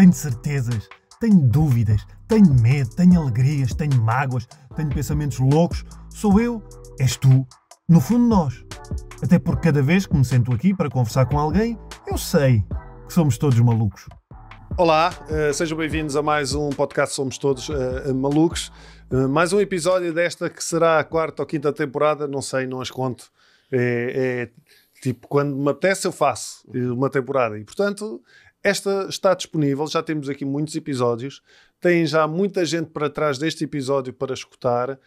tenho certezas, tenho dúvidas, tenho medo, tenho alegrias, tenho mágoas, tenho pensamentos loucos. Sou eu, és tu, no fundo nós. Até porque cada vez que me sento aqui para conversar com alguém, eu sei que somos todos malucos. Olá, eh, sejam bem-vindos a mais um podcast Somos Todos eh, eh, Malucos. Mais um episódio desta que será a quarta ou quinta temporada, não sei, não as conto. É, é, tipo, quando me apetece eu faço uma temporada e, portanto, esta está disponível, já temos aqui muitos episódios, tem já muita gente para trás deste episódio para escutar.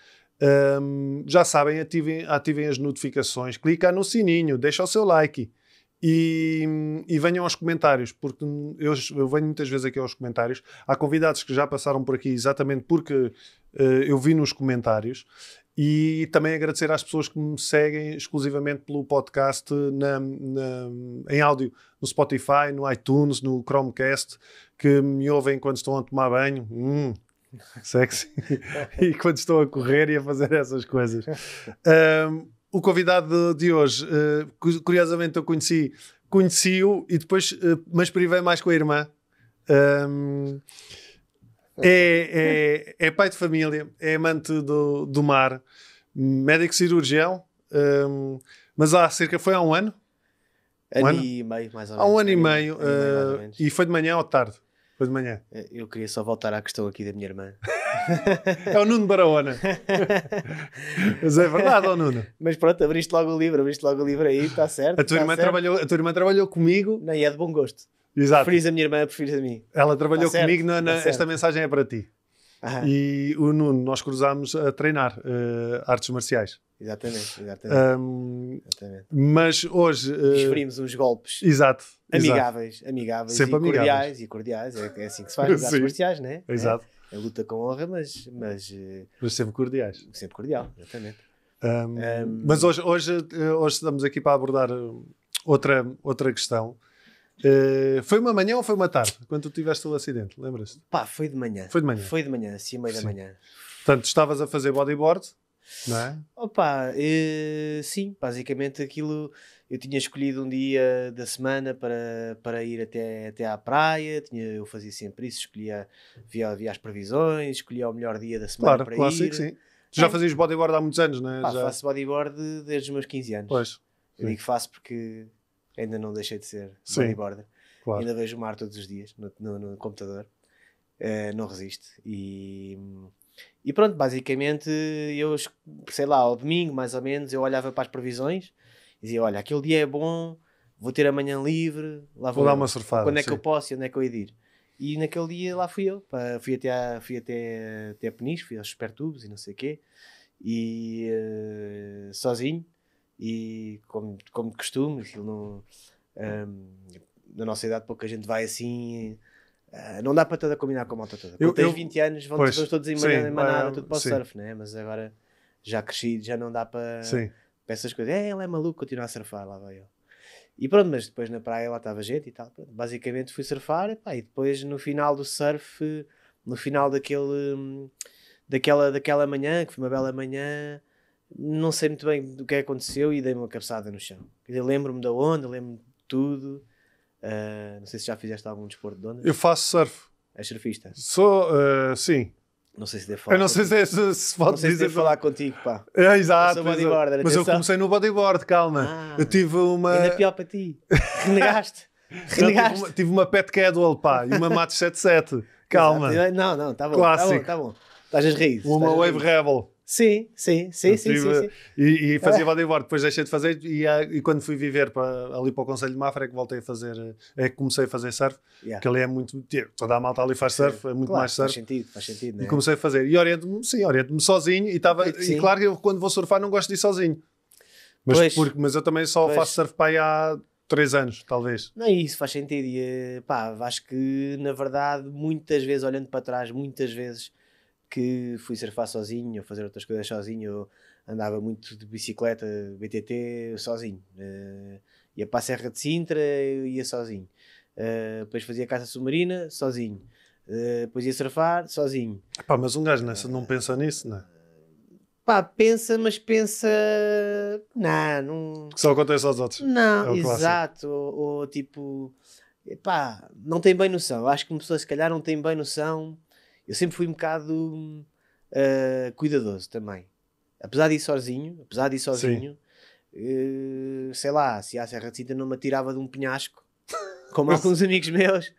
Um, já sabem, ativem, ativem as notificações, clica no sininho, deixa o seu like e, e venham aos comentários, porque eu, eu, venho muitas vezes aqui aos comentários. Há convidados que já passaram por aqui exatamente porque uh, eu vi nos comentários e também agradecer às pessoas que me seguem exclusivamente pelo podcast na, na, em áudio no Spotify, no iTunes, no Chromecast, que me ouvem quando estão a tomar banho. Hum, sexy. e quando estão a correr e a fazer essas coisas. Um, o convidado de hoje, uh, curiosamente eu conheci, conheci-o e depois uh, mas privei mais com a irmã. Um, é, é, é, pai de família, é amante do, do mar, médico cirurgião, hum, mas há cerca, foi há um ano? Um ano, e meio, mais ou menos. Há um ano e meio, e, meio hum, e foi de manhã ou tarde? Foi de manhã. Eh, eu queria só voltar à questão aqui da minha irmã. é o Nuno Barahona. Mas é verdade, ó Nuno. Mas pronto, abriste logo o livro, abriste logo o livro aí, está certo. A tua, tá irmã, certo. Trabalhou, a tua irmã trabalhou comigo. Não, e é de bom gosto. Exato. Preferes a minha irmã, preferir a mim. Ela trabalhou tá comigo, na, na, tá esta mensagem é para ti. E o Nuno, nós cruzámos a treinar uh, artes marciais. Exatamente, exatamente. Um, exatamente. Mas hoje. Uh, Desferimos uns golpes. Exato. Amigáveis, exato. amigáveis Sempre e amigáveis. cordiais. E cordiais, é, é assim que se faz nas artes marciais, não é? Exato. É, é luta com honra, mas. Mas, eh, mas sempre cordiais. Sempre cordial, exatamente. Um, um, mas hoje, hoje, hoje estamos aqui para abordar outra, outra questão Uh, foi uma manhã ou foi uma tarde? Quando tu tiveste o acidente, lembras-te? Pá, foi de manhã. Foi de manhã. Foi de manhã, assim, meia da manhã. Portanto, estavas a fazer bodyboard, não é? Opa, uh, sim, basicamente aquilo. Eu tinha escolhido um dia da semana para, para ir até, até à praia, tinha, eu fazia sempre isso, escolhia, via, via as previsões, escolhia o melhor dia da semana claro, para clássico, ir. Sim. Tu já é. fazias bodyboard há muitos anos, não é? Pá, já... Faço bodyboard desde os meus 15 anos. Pois. Eu digo que faço porque ainda não deixei de ser Sim, bodyboarder. Claro. Ainda vejo o mar todos os dias no, no, no computador. Uh, não resisto. E, e pronto, basicamente, eu, sei lá, ao domingo mais ou menos, eu olhava para as previsões e dizia: Olha, aquele dia é bom, vou ter amanhã livre, lá vou, vou dar uma surfada. Quando é sim. que eu posso e onde é que eu ia ir? E naquele dia lá fui eu, fui até, a, fui até, até a Peniche, fui aos Supertubos e não sei o quê, e uh, sozinho, e como, como de costume, aquilo não, um, na nossa idade pouca gente vai assim. Uh, não dá para toda combinar com a malta toda. Quando eu, tens eu, 20 anos, vão pois, todos em manada, sim, em manada é tudo para o sim. surf, né? mas agora já crescido, já não dá para, sim. para essas coisas. É, ele é maluco, continua a surfar, lá vai eu. E pronto, mas depois na praia lá estava gente e tal. Pronto. Basicamente fui surfar e, pá, e depois no final do surf, no final daquele, daquela, daquela manhã, que foi uma bela manhã, não sei muito bem do que é aconteceu e dei uma cabeçada no chão. Lembro-me da onda, lembro-me de tudo. Uh, não sei se já fizeste algum desporto de onda. Eu faço surf. É surfista? Sou, uh, sim. Não sei se devo falar. Eu é, não sei se, se, se não sei dizer. Se falar contigo, pá. É, exato. Eu bodyboarder, mas atenção. eu comecei no bodyboard, calma. Ah, eu tive uma. Ainda pior para ti. Renegaste. Renegaste. Tive uma, uma pet casual, pá, e uma Matos 77. Calma. Exato. Não, não, tá, tá bom. Clássico. Tá bom, tá bom. Estás às raízes. Uma Wave Rebel. Sim, sim, sim, sim, sim, sim, E, e fazia voleibol, é. depois deixei de fazer e, ah, e quando fui viver para, ali para o Conselho de Mafra é que voltei a fazer, é que comecei a fazer surf, yeah. porque ali é muito, tipo, toda a malta ali faz surf, é muito claro, mais surf. Faz sentido, faz sentido, né? E comecei a fazer, e oriento-me, sim, oriento-me sozinho e estava, e claro que eu quando vou surfar não gosto de ir sozinho, mas, pois, porque, mas eu também só pois. faço surf para aí há três anos, talvez. Não, isso faz sentido. E eh, pá, acho que na verdade, muitas vezes, olhando para trás, muitas vezes que fui surfar sozinho, ou fazer outras coisas sozinho, ou andava muito de bicicleta, BTT, sozinho. Uh, ia para a Serra de Sintra, eu ia sozinho. Uh, depois fazia caça submarina, sozinho. Uh, depois ia surfar, sozinho. Pá, mas um gajo nessa não pensa nisso, não é? Pá, pensa, mas pensa. não, não. Que só acontece aos outros. Não, é exato. Ou, ou, tipo. Pá, não tem bem noção. Acho que uma pessoa, se calhar, não tem bem noção eu sempre fui um bocado uh, cuidadoso também. Apesar de ir sozinho, apesar de ir sozinho, uh, sei lá, se a Serra de Cinta não me atirava de um penhasco, como alguns amigos meus,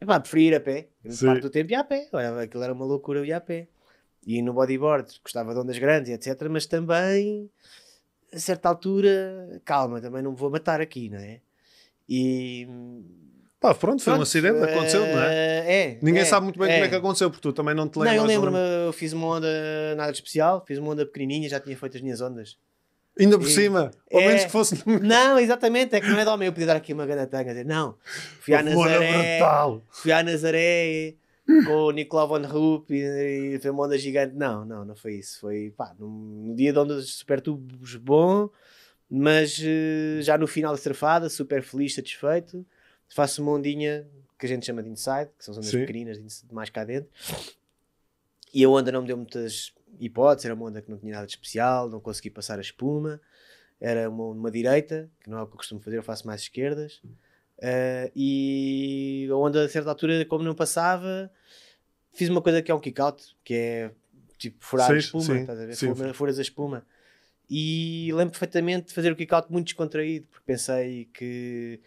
epá, preferia ir a pé. Parte do tempo ia a pé. Olha, aquilo era uma loucura, eu ia a pé. E no bodyboard gostava de ondas grandes, etc. Mas também, a certa altura, calma, também não me vou matar aqui, não é? E Pá, pronto, foi pronto, um acidente, uh, aconteceu, não é? é? É. Ninguém é, sabe muito bem é. como é que aconteceu, porque tu também não te lembras. Não, eu lembro-me, eu fiz uma onda nada especial, fiz uma onda pequenininha, já tinha feito as minhas ondas. Ainda por e, cima, ao é, menos que fosse. Não, exatamente, é que não é de homem, eu podia dar aqui uma grande tanga, dizer, não, fui à Nazaré. Brutal. Fui à Nazaré com o Nicolau Van Rupp e, e foi uma onda gigante. Não, não, não foi isso. Foi, pá, num dia de ondas super tubos bom, mas eh, já no final da surfada, super feliz, satisfeito faço uma ondinha que a gente chama de inside, que são ondas Sim. pequeninas de mais cá dentro. E a onda não me deu muitas hipóteses, era uma onda que não tinha nada de especial, não consegui passar a espuma. Era uma, uma direita, que não é o que eu costumo fazer, eu faço mais esquerdas. Uh, e a onda, a certa altura, como não passava, fiz uma coisa que é um kick-out, que é tipo furar Seis, a espuma, sim, estás a ver? Sim. furas a espuma. E lembro perfeitamente de fazer o kick-out muito descontraído, porque pensei que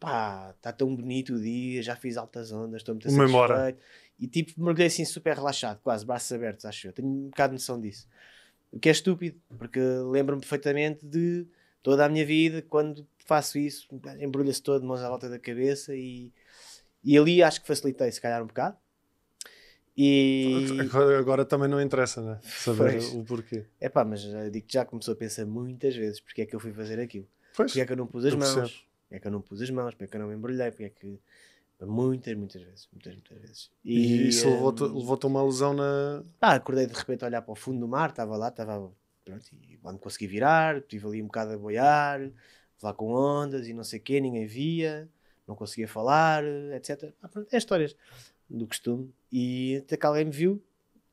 pá, está tão bonito o dia, já fiz altas ondas, estou muito satisfeito embora. E tipo, mergulhei assim super relaxado, quase, braços abertos, acho eu. Tenho um bocado de noção disso. O que é estúpido, porque lembro-me perfeitamente de toda a minha vida, quando faço isso, embrulha-se todo, mãos à volta da cabeça e, e ali acho que facilitei, se calhar, um bocado. E... Agora, agora também não interessa, né? Saber pois. o porquê. É pá, mas digo que já começou a pensar muitas vezes porque é que eu fui fazer aquilo. Pois. Porque é que eu não pus as eu mãos. Percebo é que eu não pus as mãos? Porque é que eu não me embrulhei? Porque é que. Muitas, muitas vezes. Muitas, muitas vezes. E, e isso um... levou-te levou a uma lesão na. Ah, acordei de repente a olhar para o fundo do mar, estava lá, estava. Pronto, e lá me consegui virar, estive ali um bocado a boiar, lá com ondas e não sei o quê, ninguém via, não conseguia falar, etc. Ah, pronto, é histórias do costume. E até que alguém me viu,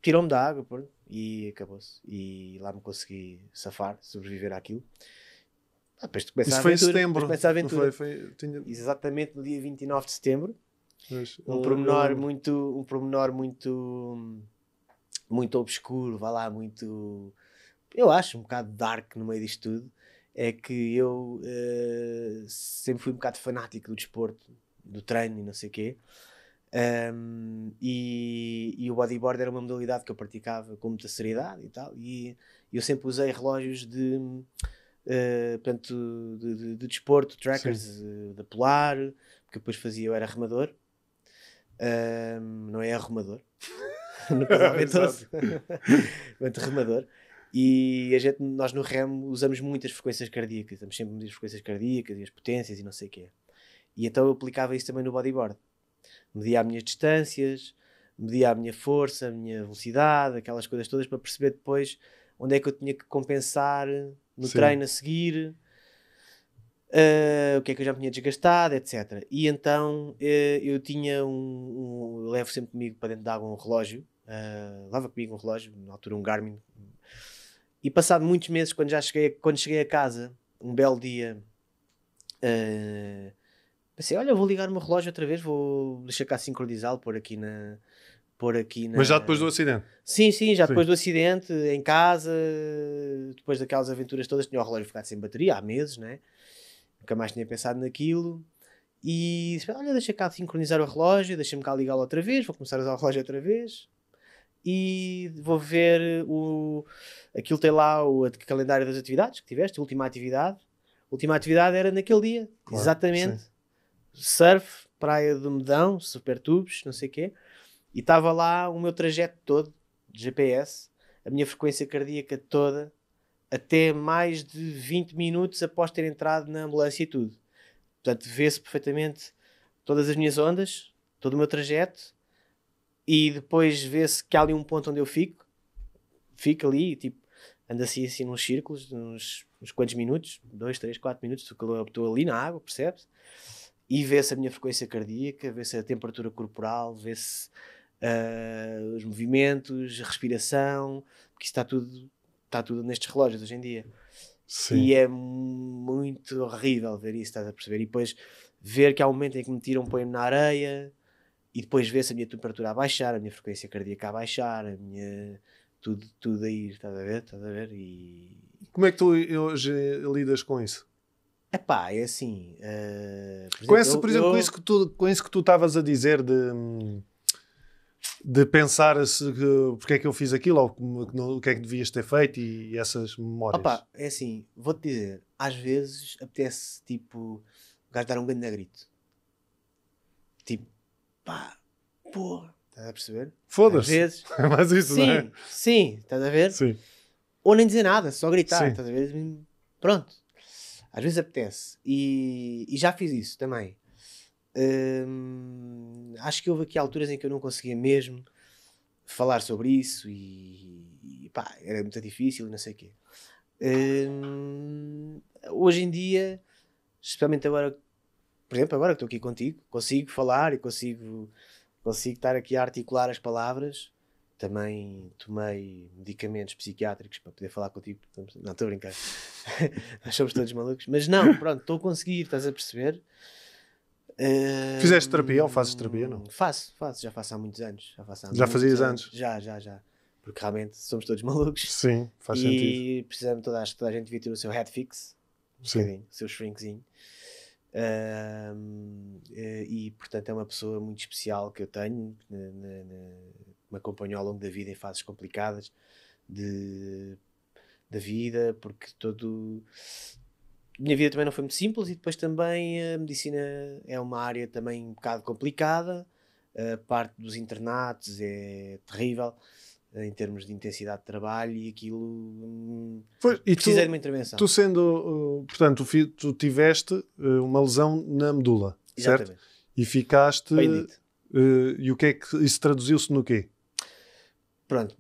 tirou-me da água, pronto, e acabou-se. E lá me consegui safar, sobreviver àquilo. Ah, depois começa Isso a aventura, foi em setembro. a aventura. Foi, foi, tinha... Exatamente no dia 29 de setembro. Mas, um, promenor muito, um promenor muito muito obscuro, vá lá, muito eu acho um bocado dark no meio disto tudo é que eu uh, sempre fui um bocado fanático do desporto, do treino e não sei o quê. Um, e, e, o bodyboard era uma modalidade que eu praticava com muita seriedade e tal. E eu sempre usei relógios de uh, portanto, de, de, de, desporto, trackers, uh, eh, da Polar, porque depois fazia, eu era remador uh, não é arrumador, no casamento remador E a gente, nós no remo usamos muitas frequências cardíacas, estamos sempre as frequências cardíacas e as potências e não sei o que E então eu aplicava isso também no bodyboard. Media as minhas distâncias, media a minha força, a minha velocidade, aquelas coisas todas para perceber depois onde é que eu tinha que compensar no Sim. treino a seguir, uh, o que é que eu já me tinha desgastado, etc. E então uh, eu tinha um, um levo sempre comigo para dentro de água um relógio, uh, comigo um relógio, na altura um Garmin. E passado muitos meses, quando já cheguei, quando cheguei a casa, um belo dia, uh, pensei, olha, vou ligar o meu relógio outra vez, vou deixar cá sincronizá-lo, pôr aqui na, pôr aqui na... Mas já depois do acidente? Sim, sim, já sim. depois do acidente, em casa, depois daquelas aventuras todas, tinha o relógio ficado sem bateria há meses, né? Nunca mais tinha pensado naquilo. E disse, olha, deixa cá sincronizar o relógio, deixa-me cá ligá-lo outra vez, vou começar a usar o relógio outra vez. E vou ver o... Aquilo tem lá o calendário das atividades que tiveste, a última atividade. A última atividade era naquele dia, claro, exatamente. Sim. Surf, praia do Medão, super tubos, não sei o quê. E estava lá o meu trajeto todo de GPS, a minha frequência cardíaca toda, até mais de 20 minutos após ter entrado na ambulância e tudo. Portanto, vê-se perfeitamente todas as minhas ondas, todo o meu trajeto, e depois vê-se que há ali um ponto onde eu fico, fico ali, tipo, ando assim, assim nos círculos, uns, uns quantos minutos, dois, três, quatro minutos, estou ali na água, percebes? E vê-se a minha frequência cardíaca, vê-se a temperatura corporal, vê-se uh, os movimentos, a respiração, porque isso está tudo, está tudo nestes relógios hoje em dia. Sim. E é muito horrível ver isso, estás a perceber? E depois ver que há um momento em que me tiram, põe-me na areia e depois ver se a minha temperatura a baixar, a minha frequência cardíaca a baixar, a minha. tudo, tudo a ir, estás a ver? Estás a ver? E... Como é que tu hoje lidas com isso? É pá, é assim. Uh, por exemplo, com, esse, por exemplo, eu, com isso que tu estavas a dizer de. Hum, de pensar se, porque é que eu fiz aquilo ou o que é que devias ter feito e, e essas memórias? Opa, é assim, vou-te dizer, às vezes apetece tipo o gajo dar um grande grito. Tipo, pá, porra, estás a perceber? Foda-se. vezes. É mais isso, sim, não é? Sim, estás a ver? Sim. Ou nem dizer nada, só gritar, sim. estás a ver? Pronto. Às vezes apetece. E, e já fiz isso também acho que houve aqui alturas em que eu não conseguia mesmo falar sobre isso e, e pá, era muito difícil e não sei o quê. hoje em dia, especialmente agora, por exemplo, agora que estou aqui contigo, consigo falar e consigo, consigo estar aqui a articular as palavras. Também tomei medicamentos psiquiátricos para poder falar contigo. Não, estou a brincar. Nós somos todos malucos. Mas não, pronto, estou a conseguir, estás a perceber? Fizeste terapia ou fazes terapia, não? Faço, faço, já faço há muitos anos. Já, faço há já fazias anos. anos? Já, já, já. Porque realmente somos todos malucos. Sim, faz e sentido. E precisamos, toda, acho que toda a gente devia ter o seu head fix, um Sim. o seu shrinkzinho. Uh, e portanto é uma pessoa muito especial que eu tenho, né, né, né, me acompanhou ao longo da vida em fases complicadas de, da vida, porque todo minha vida também não foi muito simples e depois também eh, a medicina é uma área também um bocado complicada. Eh, a parte dos internatos é terrível eh, em termos de intensidade de trabalho e aquilo hum, foi, e precisei tu, de uma intervenção. Tu sendo, portanto, tu tiveste uma lesão na medula, Exatamente. certo? E ficaste... e o que é que isso traduziu-se no quê? Pronto,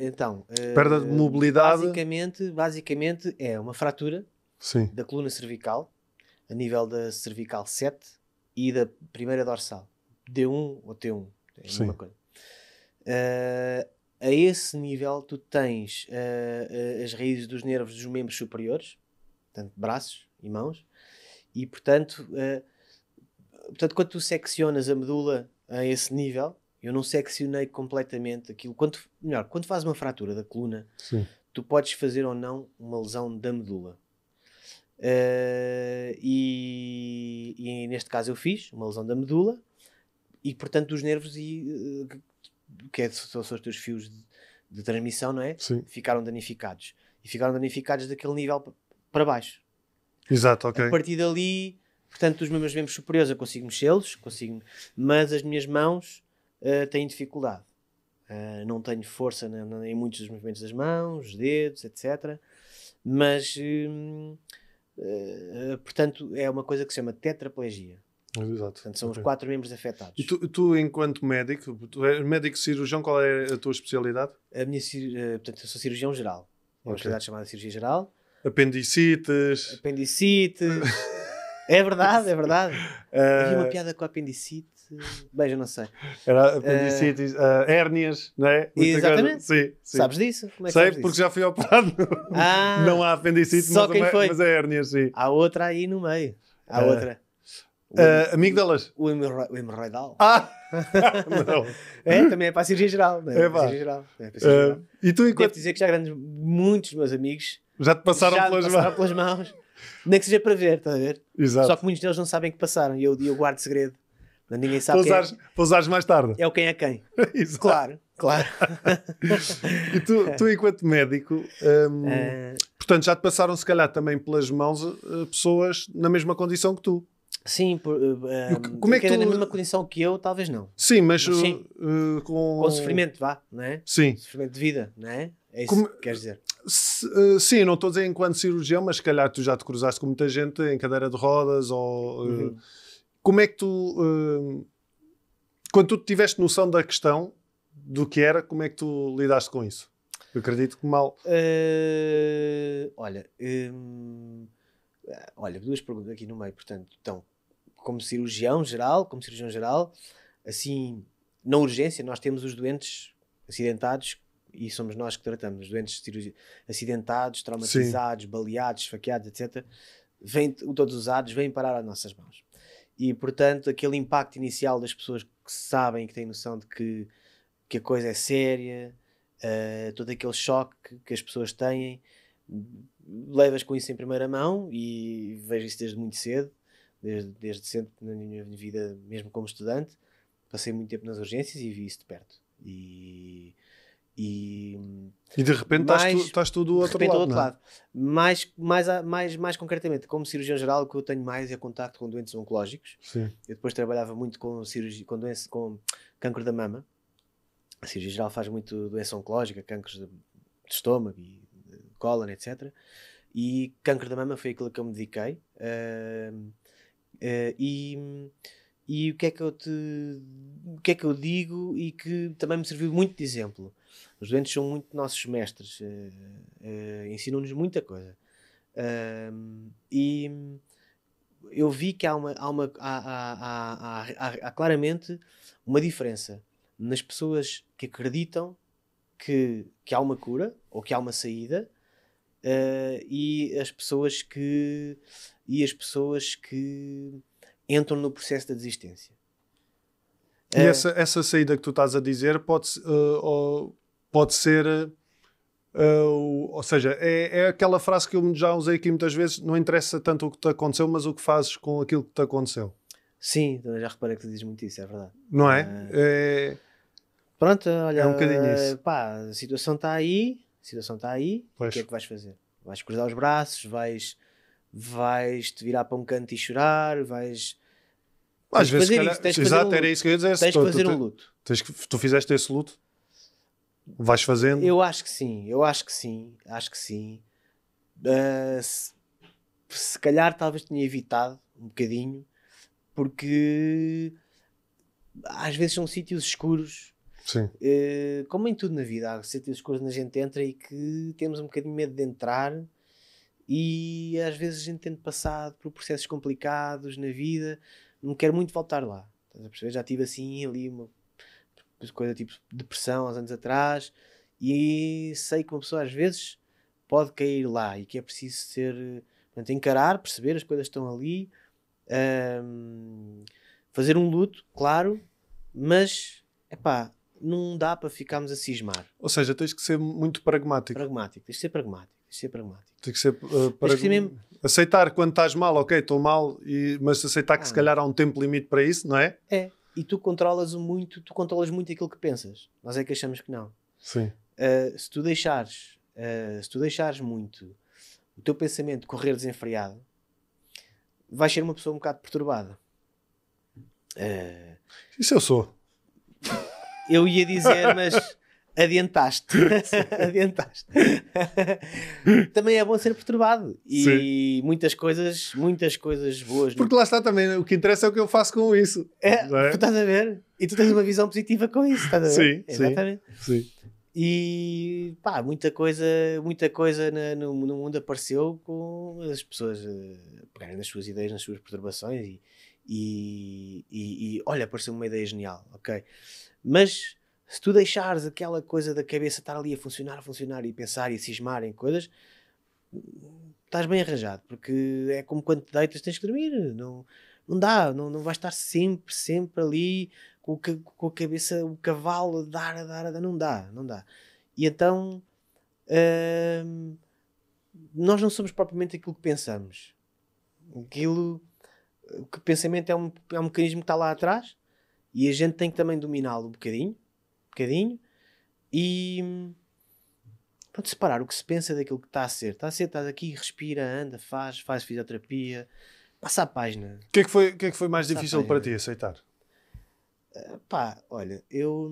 então... Perda de mobilidade? Basicamente, basicamente é uma fratura Sim. da coluna cervical, a nível da cervical 7 e da primeira dorsal, D1 ou T1, é Sim. uma coisa. Uh, a esse nível, tu tens uh, as raízes dos nervos dos membros superiores, portanto, braços e mãos, e portanto, uh, portanto quando tu seccionas a medula a esse nível, eu não seccionei completamente aquilo. Quando, melhor, quando fazes uma fratura da coluna, Sim. tu podes fazer ou não uma lesão da medula. Uh, e, e, neste caso eu fiz uma lesão da medula e portanto dos nervos e uh, que é, são, os teus fios de, de transmissão, não é? Sim. Ficaram danificados e ficaram danificados daquele nível para baixo. Exato, ok. A partir dali, portanto, os meus membros superiores eu consigo mexê-los, consigo, mas as minhas mãos uh, têm dificuldade. não tenho força na, na, em muitos dos movimentos das mãos, dedos, etc. Mas hum, eh, portanto, é uma coisa que se chama tetraplegia. Exato. Portanto, são okay. os quatro membros afetados. E tu, tu, enquanto médico, tu és médico cirurgião, qual é a tua especialidade? A minha, eh, portanto, eu sou cirurgião geral. É uma okay. especialidade chamada cirurgia geral. Apendicites. Apendicites. é verdade, é verdade. Uh... Havia uma piada com apendicite. Beijo, não sei. Era apendicite, uh, uh, ah, hérnias, não é? Muita exatamente. Sim, sim, Sabes disso? Como é sei, porque disso? já fui operado. Ah, não há apendicite, só mas, quem foi. mas é hérnias, sim. Há outra aí no meio. Há uh, outra. Uh, amígdalas? O, o hemorroidal. Ah! não. É, também é para a cirurgia geral. é? é, para a cirurgia geral. É cirurgia eh, geral. E tu enquanto... Devo dizer que já grandes, muitos meus amigos já te passaram, já pelas, passaram mãos. pelas mãos. Nem que seja para ver, estás a ver? Exato. Só que muitos deles não sabem que passaram e eu, eu guardo segredo. Ninguém sabe. Para usares, é... mais tarde. É o quem é quem. claro, claro. e tu, tu, enquanto médico, hum, ah. portanto, já te passaram, se calhar, também pelas mãos eh, pessoas na mesma condição que tu. Sim, por, uh, como é que é tu... na mesma condição que eu, talvez não. Sim, mas, mas sim, uh, com... com sofrimento, vá, não é? Sim. Sofrimento de vida, não é? É isso como... que queres dizer. Uh, sim, não estou a dizer enquanto cirurgião, mas se calhar tu já te cruzaste com muita gente em cadeira de rodas ou. Uhum. Como é que tu. Uh, quando tu tiveste noção da questão, do que era, como é que tu lidaste com isso? Eu acredito que mal. Uh, olha, um, ah, olha, duas perguntas aqui no meio, portanto, então, como cirurgião geral, como cirurgião geral, assim, na urgência nós temos os doentes acidentados e somos nós que tratamos, os doentes acidentados, traumatizados, Sim. baleados, esfaqueados, etc. Vêm, todos usados, vêm parar às nossas mãos. E portanto, aquele impacto inicial das pessoas que sabem, que têm noção de que, que a coisa é séria, uh, todo aquele choque que, que as pessoas têm, levas com isso em primeira mão e vejo isso desde muito cedo, desde, desde sempre na minha vida, mesmo como estudante. Passei muito tempo nas urgências e vi isso de perto. E e, e de repente mais, estás, tu, estás tu do outro, de lado, do outro é? lado. Mais, mais, mais, mais concretamente, como cirurgião geral, o que eu tenho mais é contacto com doentes oncológicos. Sim. Eu depois trabalhava muito com, cirurgia, com, doença, com câncer da mama. A cirurgia geral faz muito doença oncológica, cânceres de, de estômago e cólon, etc. E câncer da mama foi aquilo que eu me dediquei. Uh, uh, e, e o que é que eu te o que é que eu digo e que também me serviu muito de exemplo os doentes são muito nossos mestres, uh, uh, ensinam-nos muita coisa. e eu vi que há, uma, há, uma, há, há, claramente uma diferença nas pessoas que acreditam que, que há uma cura ou que há uma saída eh, e as pessoas que e as pessoas que entram no processo da desistência e é... essa, essa saída que tu estás a dizer pode, uh, eh, pode ser. Uh, ou seja, é, é aquela frase que eu já usei aqui muitas vezes: não interessa tanto o que te aconteceu, mas o que fazes com aquilo que te aconteceu. Sim, já reparei que tu dizes muito isso, é verdade. Não é? Uh, é... Pronto, olha. É um bocadinho isso. Pá, a situação está aí, a situação está aí, pois. o que é que vais fazer? Vais cruzar os braços, vais, vais te virar para um canto e chorar, vais mas às vezes, fazer calhar, isso, tens exato, fazer um era isso que eu ia dizer. Tens que fazer tu, um luto. Tens que, tu fizeste esse luto? Vais fazendo? Eu acho que sim, eu acho que sim, acho que sim. Uh, se, se, calhar talvez tenha evitado um bocadinho, porque às vezes são sítios escuros. Uh, como em tudo na vida, há sítios escuros onde a gente entra e que temos um bocadinho medo de entrar e às vezes a gente tem passado por processos complicados na vida não quero muito voltar lá. Estás a perceber? Já tive assim ali uma coisa tipo depressão há anos atrás e sei que uma pessoa às vezes pode cair lá e que é preciso ser portanto, encarar, perceber as coisas estão ali, um, fazer um luto, claro, mas é pá, não dá para ficarmos a cismar. Ou seja, tens que ser muito pragmático. Pragmático, tens que ser pragmático. Tens que ser pragmático. Eh, tens que ser, uh, tens que ser mesmo Aceitar quando estás mal, ok, estou mal, e, mas aceitar que ah. se calhar há um tempo limite para isso, não é? É. E tu controlas muito, tu controlas muito aquilo que pensas. Nós é que achamos que não. Sim. Uh, se tu deixares, uh, se tu deixares muito o teu pensamento correr desenfreado, vais ser uma pessoa um bocado perturbada. Uh, isso eu sou. Eu ia dizer, mas adiantaste. adiantaste. também é bom ser perturbado. E Sim. muitas coisas, muitas coisas boas. Porque lá está também, o que interessa é o que eu faço com isso. É, é? Tu estás a ver? E tu tens uma visão positiva com isso, estás a ver? Sim, Exatamente. Sim. E pá, muita coisa, muita coisa na, no, no, mundo apareceu com as pessoas eh, pegarem nas suas ideias, nas suas perturbações e, e, e, e olha, apareceu uma ideia genial, ok? Mas se tu deixares aquela coisa da cabeça estar ali a funcionar, a funcionar e pensar e a cismar em coisas, estás bem arranjado, porque é como quando te deitas tens que dormir, não, não dá, não, não vais estar sempre, sempre ali com, com a cabeça, o cavalo a dar, a dar, a dar, não dá, não dá. E então, hum, nós não somos propriamente aquilo que pensamos. Aquilo, o que pensamento é um, é um mecanismo que está lá atrás e a gente tem que também dominá-lo um bocadinho, bocadinho e pronto, separar o que se pensa daquilo que está a ser. Está a ser, estás aqui, respira, anda, faz, faz fisioterapia, passa a página. O que é que foi, que é que foi mais passa difícil para ti aceitar? Ah, pá, olha, eu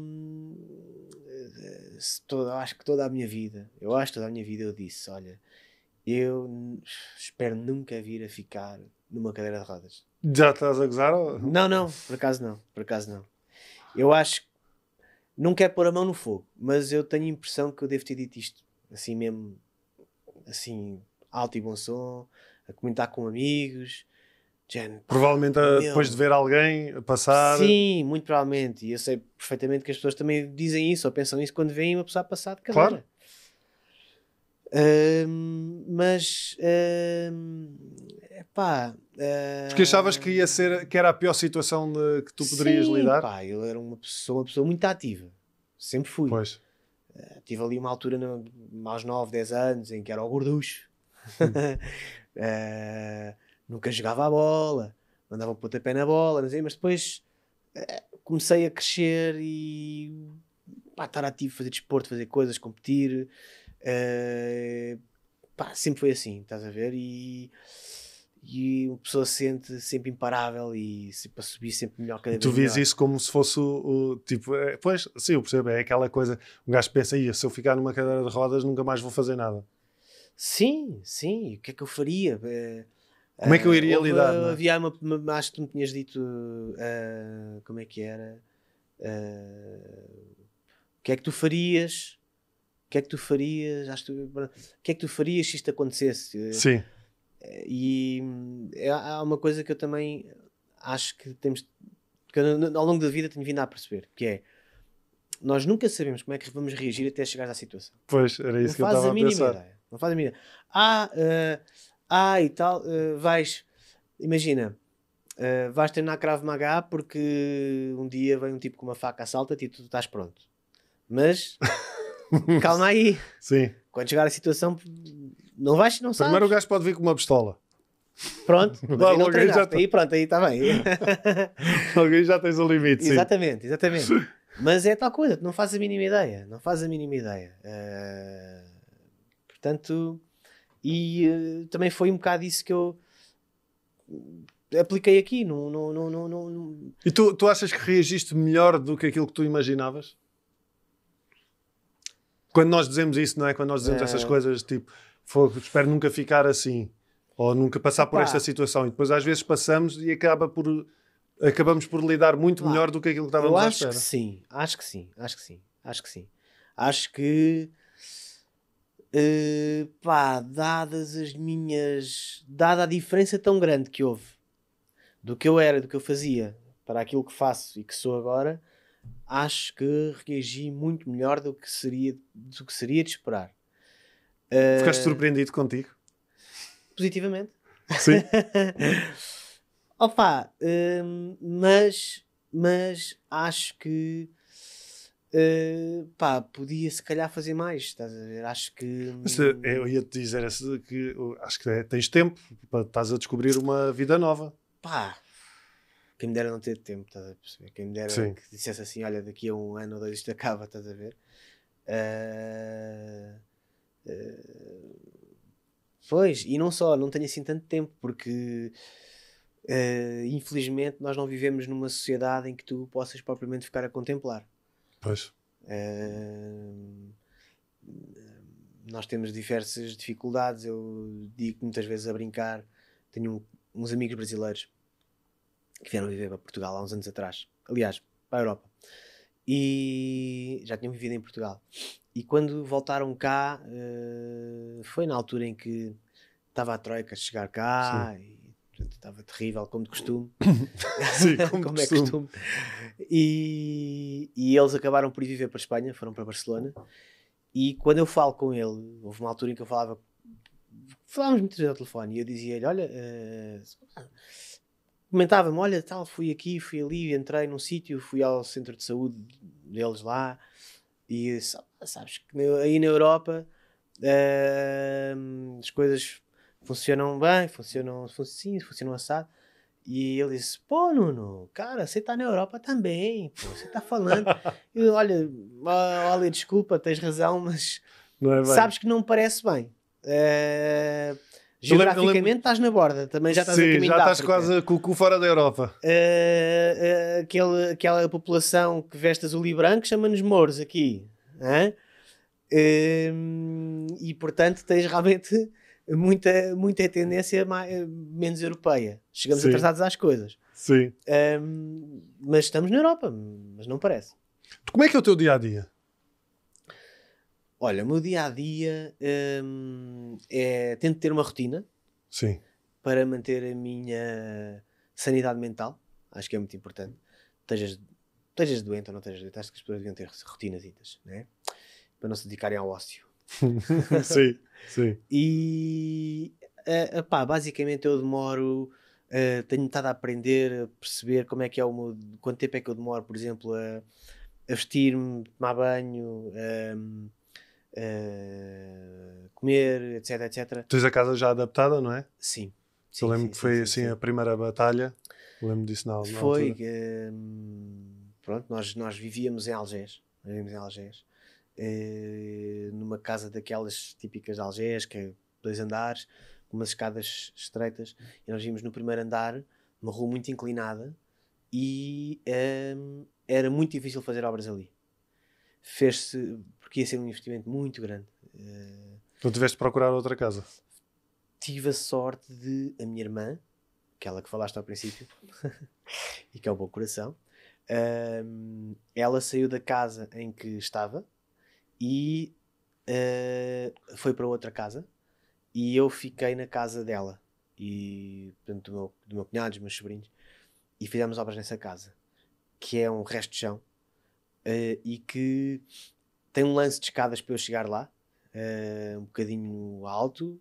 toda, acho que toda a minha vida, eu acho que toda a minha vida eu disse, olha, eu espero nunca vir a ficar numa cadeira de rodas. Já estás a gozar? Ou... Não, não, por acaso não, por acaso não. Eu acho não quero pôr a mão no fogo, mas eu tenho a impressão que eu devo ter dito isto assim mesmo, assim, alto e bom som, a comentar com amigos. provavelmente ah, depois de ver alguém passar. Sim, muito provavelmente. E eu sei perfeitamente que as pessoas também dizem isso ou pensam isso quando veem uma pessoa passar de cadeira. Claro. mas Epá, uh... Porque achavas que ia ser que era a pior situação de, que tu poderias Sim, lidar? Pá, eu era uma pessoa, uma pessoa muito ativa, sempre fui. Pois. Uh, tive ali uma altura, no, aos 9, 10 anos, em que era o gorducho. uh, nunca jogava a bola, mandava o pontapé na bola, não sei, mas depois uh, comecei a crescer e pá, estar ativo, fazer desporto, fazer coisas, competir. Pá, sempre foi assim, estás a ver? E e uma pessoa se sente sempre imparável e se, para subir sempre melhor cada vez Tu vês isso como se fosse o, o tipo, é, pois sim, eu percebo, é aquela coisa, um gajo pensa, se eu ficar numa cadeira de rodas nunca mais vou fazer nada. Sim, sim, o que é que eu faria? Eh, como é que eu eh, iria lidar? É? Havia uma, uma, acho que tu me tinhas dito uh, como é que era uh, o que é que tu farias? O que é que tu farias? Acho que, o que é que tu farias se isto acontecesse? Sim. E eh, há uma coisa que eu também acho que temos. que eu, ao longo da vida tenho vindo a perceber, que é nós nunca sabemos como é que vamos reagir até chegar à situação. Pois, era isso não que eu estava a, a pensar. Ideia, não faz a mínima ideia. Ah, uh, ah e tal, uh, vais, imagina, uh, vais treinar Krav Maga porque um dia vem um tipo com uma faca assalta-te e tu estás pronto. Mas, calma aí. Sim. Quando chegar à situação, não vais, não sabes. Primeiro o gajo pode vir com uma pistola. Pronto, logo, aí, já tá... aí pronto, aí está bem. alguém já tens o limite. Exatamente, sim. exatamente. Mas é tal coisa, não faz a mínima ideia. Não faz a mínima ideia. Uh, portanto, e uh, também foi um bocado isso que eu apliquei aqui. No, no, no, no, no... E tu, tu achas que reagiste melhor do que aquilo que tu imaginavas? Quando nós dizemos isso, não é? Quando nós dizemos uh... essas eh, coisas, tipo, espero nunca ficar assim ou nunca passar por esta situação. E depois às vezes passamos e acaba por acabamos por lidar muito melhor do que aquilo que estávamos eu acho à espera. Que sim, acho que sim, acho que sim, acho que sim. Acho que uh, pá, dadas as minhas, dada a diferença tão grande que houve do que eu era, do que eu fazia para aquilo que faço e que sou agora, acho que reagi muito melhor do que seria do que seria de esperar. Ficaste surpreendido contigo? Positivamente. Sim. Opa, hum, mas, mas acho que uh, pá, podia se calhar fazer mais, estás a ver? Acho que. Hum, eh, eu ia te dizer que acho que é, tens tempo para estás a descobrir uma vida nova. Pá, quem me dera não ter tempo, estás a perceber? Quem me dera Sim. que dissesse assim: olha, daqui a um ano ou dois isto acaba, estás a ver? Uh, eh, pois, e não só, não tenho assim tanto tempo, porque uh, infelizmente nós não vivemos numa sociedade em que tu possas propriamente ficar a contemplar. Pois. Uh, nós temos diversas dificuldades. Eu digo muitas vezes a brincar. Tenho uns amigos brasileiros que vieram viver para Portugal há uns anos atrás. Aliás, para a Europa. E já tinham vivido em Portugal. E quando voltaram cá, uh, foi na altura em que estava a Troika a chegar cá Sim. e portanto, estava terrível, como de costume. Sim, como, como é costume. é costume. E, e eles acabaram por ir viver para a Espanha, foram para Barcelona. E quando eu falo com ele, houve uma altura em que eu falava, falávamos muitas vezes ao telefone, e eu dizia-lhe: Olha, uh, comentava-me: Olha, tal, fui aqui, fui ali, entrei num sítio, fui ao centro de saúde deles lá. E sabes que aí na Europa uh, as coisas funcionam bem, funcionam assim, funcionam assado. E ele disse: Pô, Nuno, cara, você está na Europa também, pô, você está falando. e olha, olha, desculpa, tens razão, mas é sabes que não me parece bem. Uh, Geograficamente estás na borda, também já estás Sim, a caminho já estás quase com o cu fora da Europa. Uh, uh, aquele, aquela população que veste azul e branco chama-nos mouros aqui. Uh, e portanto tens realmente muita, muita tendência mais, menos europeia. Chegamos Sim. atrasados às coisas. Sim. Ehm, mas estamos na Europa, mas não parece. Como é que é o teu dia a dia? Olha, o meu dia a dia hum, é. Tento ter uma rotina. Sim. Para manter a minha sanidade mental. Acho que é muito importante. Estejas, estejas doente ou não estejas doente, acho que as pessoas deviam ter rotinasitas, né? Para não se dedicarem ao ócio. sim, sim. E. Uh, eh, pá, basicamente eu demoro. Uh, tenho estado a aprender a perceber como é que é o meu, quanto tempo é que eu demoro, por exemplo, a, a vestir-me, tomar banho, um, uh, comer, etc, etc. Tens a casa já adaptada, não é? Sim. sim eu lembro sim, que foi sim, assim a primeira batalha, eu lembro disso na, na Foi, hum, pronto, nós, nós vivíamos em Algés, vivíamos em Algés, uh, numa casa daquelas típicas de Algés, que é dois andares, umas escadas estreitas, e nós vimos no primeiro andar, uma rua muito inclinada, e um, era muito difícil fazer obras ali. Fez-se que ia ser um investimento muito grande. Tu eh, tiveste de procurar outra casa? Tive a sorte de a minha irmã, aquela que falaste ao princípio, e que é o bom coração, eh, ela saiu da casa em que estava e uh, foi para outra casa e eu fiquei na casa dela e portanto, do, meu, do meu cunhado, dos meus sobrinhos, e fizemos obras nessa casa, que é um resto de chão uh, e que tem um lance de escadas para eu chegar lá, uh, um bocadinho alto,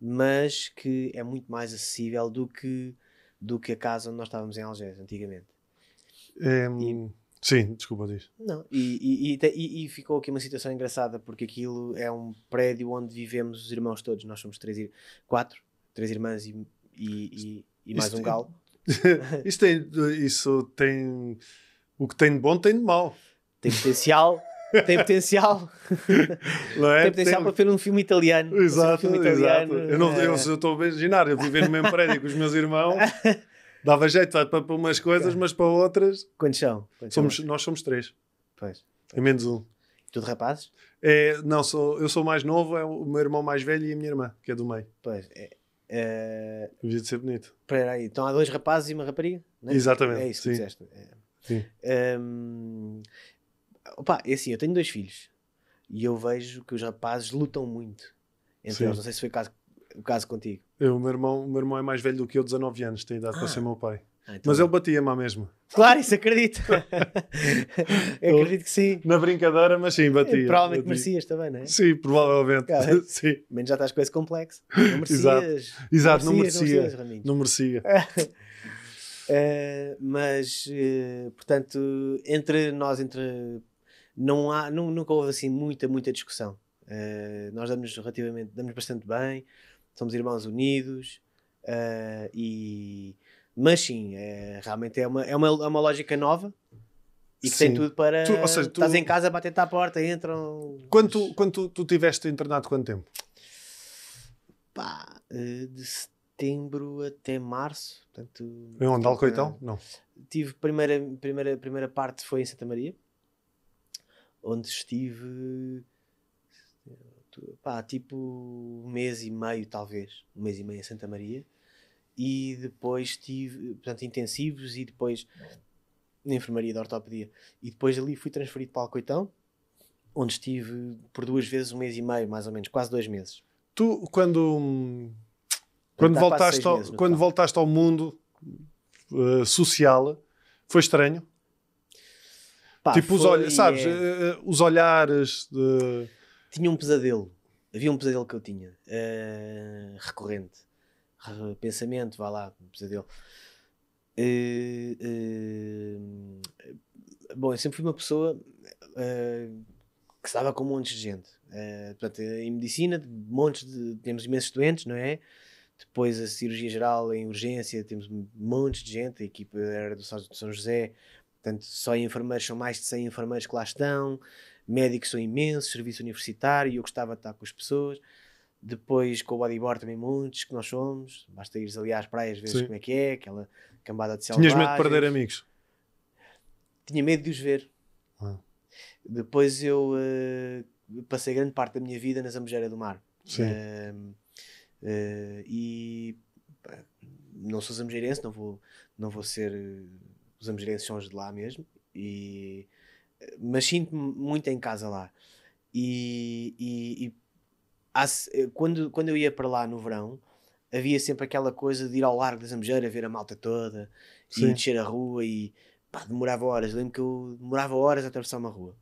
mas que é muito mais acessível do que, do que a casa onde nós estávamos em Algés antigamente. Um, e, sim, desculpa disso. Não, e, e, e, ficou aqui uma situação engraçada, porque aquilo é um prédio onde vivemos os irmãos todos. Nós somos três, quatro, três irmãs e, mais um é- galo. isso, tem, isso tem. O que tem de bom tem de mau. Tem potencial, tem potencial. Não é? Tem potencial Tem... para ver um filme italiano. Exato, um filme italiano. exato. Eu, não, é. eu, estou a imaginar, eu viver no mesmo prédio com os meus irmãos. Dava jeito para, para umas coisas, mas para outras. Quantos são? Quantos somos, são? Nós somos três. Pois. É menos um. Tudo rapazes? É, não, sou, eu sou mais novo, é o meu irmão mais velho e a minha irmã, que é do meio. Pois. É, é... Devia de ser bonito. Espera aí, então há dois rapazes e uma rapariga? É? Exatamente. É isso que sim. disseste. É. Sim. Um, Opa, é assim, eu tenho dois filhos e eu vejo que os rapazes lutam muito entre Sim. eles. Não sei se foi o caso, o caso contigo. Eu, o, meu irmão, o meu irmão é mais velho do que eu, 19 anos, tem idade ah. para ser meu pai. Ah, então... Mas ele batia-me à mesma. Claro, isso acredito. eu acredito que sim. Na brincadeira, mas sim, batia. Provavelmente batia. merecias também, não é? Sim, provavelmente. Claro. sim. Menos já estás com esse complexo. Não merecias. Exato, Exato. não merecia. Não Não merecia. uh, mas, uh, portanto, entre nós, entre não há, não, nunca houve assim muita, muita discussão. Uh, nós damos relativamente, damos bastante bem, somos irmãos unidos uh, e mas sim, é, realmente é uma, é, uma, é uma lógica nova e que sim. tem tudo para. Tu, ou seja, tu... Estás em casa, bater-te à porta, entram. Quando, tu, quando tu, tu tiveste internado quanto tempo? Pá, eh, de setembro até março. Portanto, em onde? Alcoitão? Não. Tive primeira, primeira, primeira parte foi em Santa Maria onde estive pá, tipo um mês e meio, talvez, um mês e meio em Santa Maria, e depois tive, portanto, intensivos e depois na enfermaria da ortopedia. E depois ali fui transferido para Alcoitão, onde estive por duas vezes um mês e meio, mais ou menos, quase dois meses. Tu, quando, quando, voltaste, ao, meses, quando voltaste ao mundo uh, social, foi estranho? Pá, tipo, os olhos, sabes, é... os olhares. De... Tinha um pesadelo. Havia um pesadelo que eu tinha, uh, recorrente. Pensamento, vá lá, pesadelo. Uh, uh, bom, eu sempre fui uma pessoa que estava com um monte de gente. portanto, em medicina, montes de, temos imensos doentes, não é? Depois a cirurgia geral em urgência, temos montes de gente. A equipa era do São José, Portanto, só enfermeiros, são mais de 100 enfermeiros que lá estão, médicos são imensos, serviço universitário, eu gostava de estar com as pessoas. Depois, com o bodyboard também muitos, que nós somos. Basta ires ali às praias, vezes como é que é, aquela cambada de selvagens. Tinhas medo de perder amigos? Tinha medo de os ver. Ah. Depois eu uh, passei grande parte da minha vida na Zambujeira do Mar. Sim. Uh, uh, e não sou zambujeirense, não vou, não vou ser eh, usamos direções de lá mesmo, e, mas sinto-me muito em casa lá. E, e, e há, eh, quando, quando eu ia para lá no verão, havia sempre aquela coisa de ir ao largo da Zambujeira, ver a malta toda, Sim. e encher a rua, e pá, demorava horas. Eu lembro que eu demorava horas a atravessar uma rua.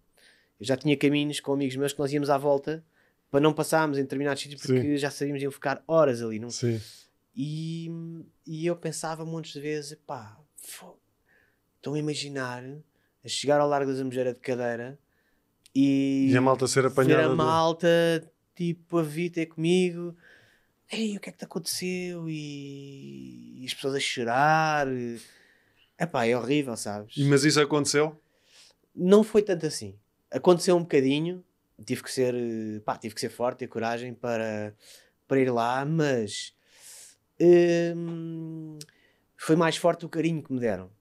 Eu já tinha caminhos com amigos meus que nós íamos à volta para não passarmos em determinados sítios porque Sim. já sabíamos iam ficar horas ali, não? Sim. E, e eu pensava muitas vezes, pá, Estão a imaginar a chegar ao largo das Amoreira de cadeira e, e a malta ser apanhada. Ver a malta, tipo, a vir ter comigo. Ei, o que é que te aconteceu? E, e as pessoas a chorar. Epá, é horrível, sabes? Mas isso aconteceu? Não foi tanto assim. Aconteceu um bocadinho. Tive que ser, pá, tive que ser forte, e coragem para, para ir lá, mas hum, foi mais forte o carinho que me deram.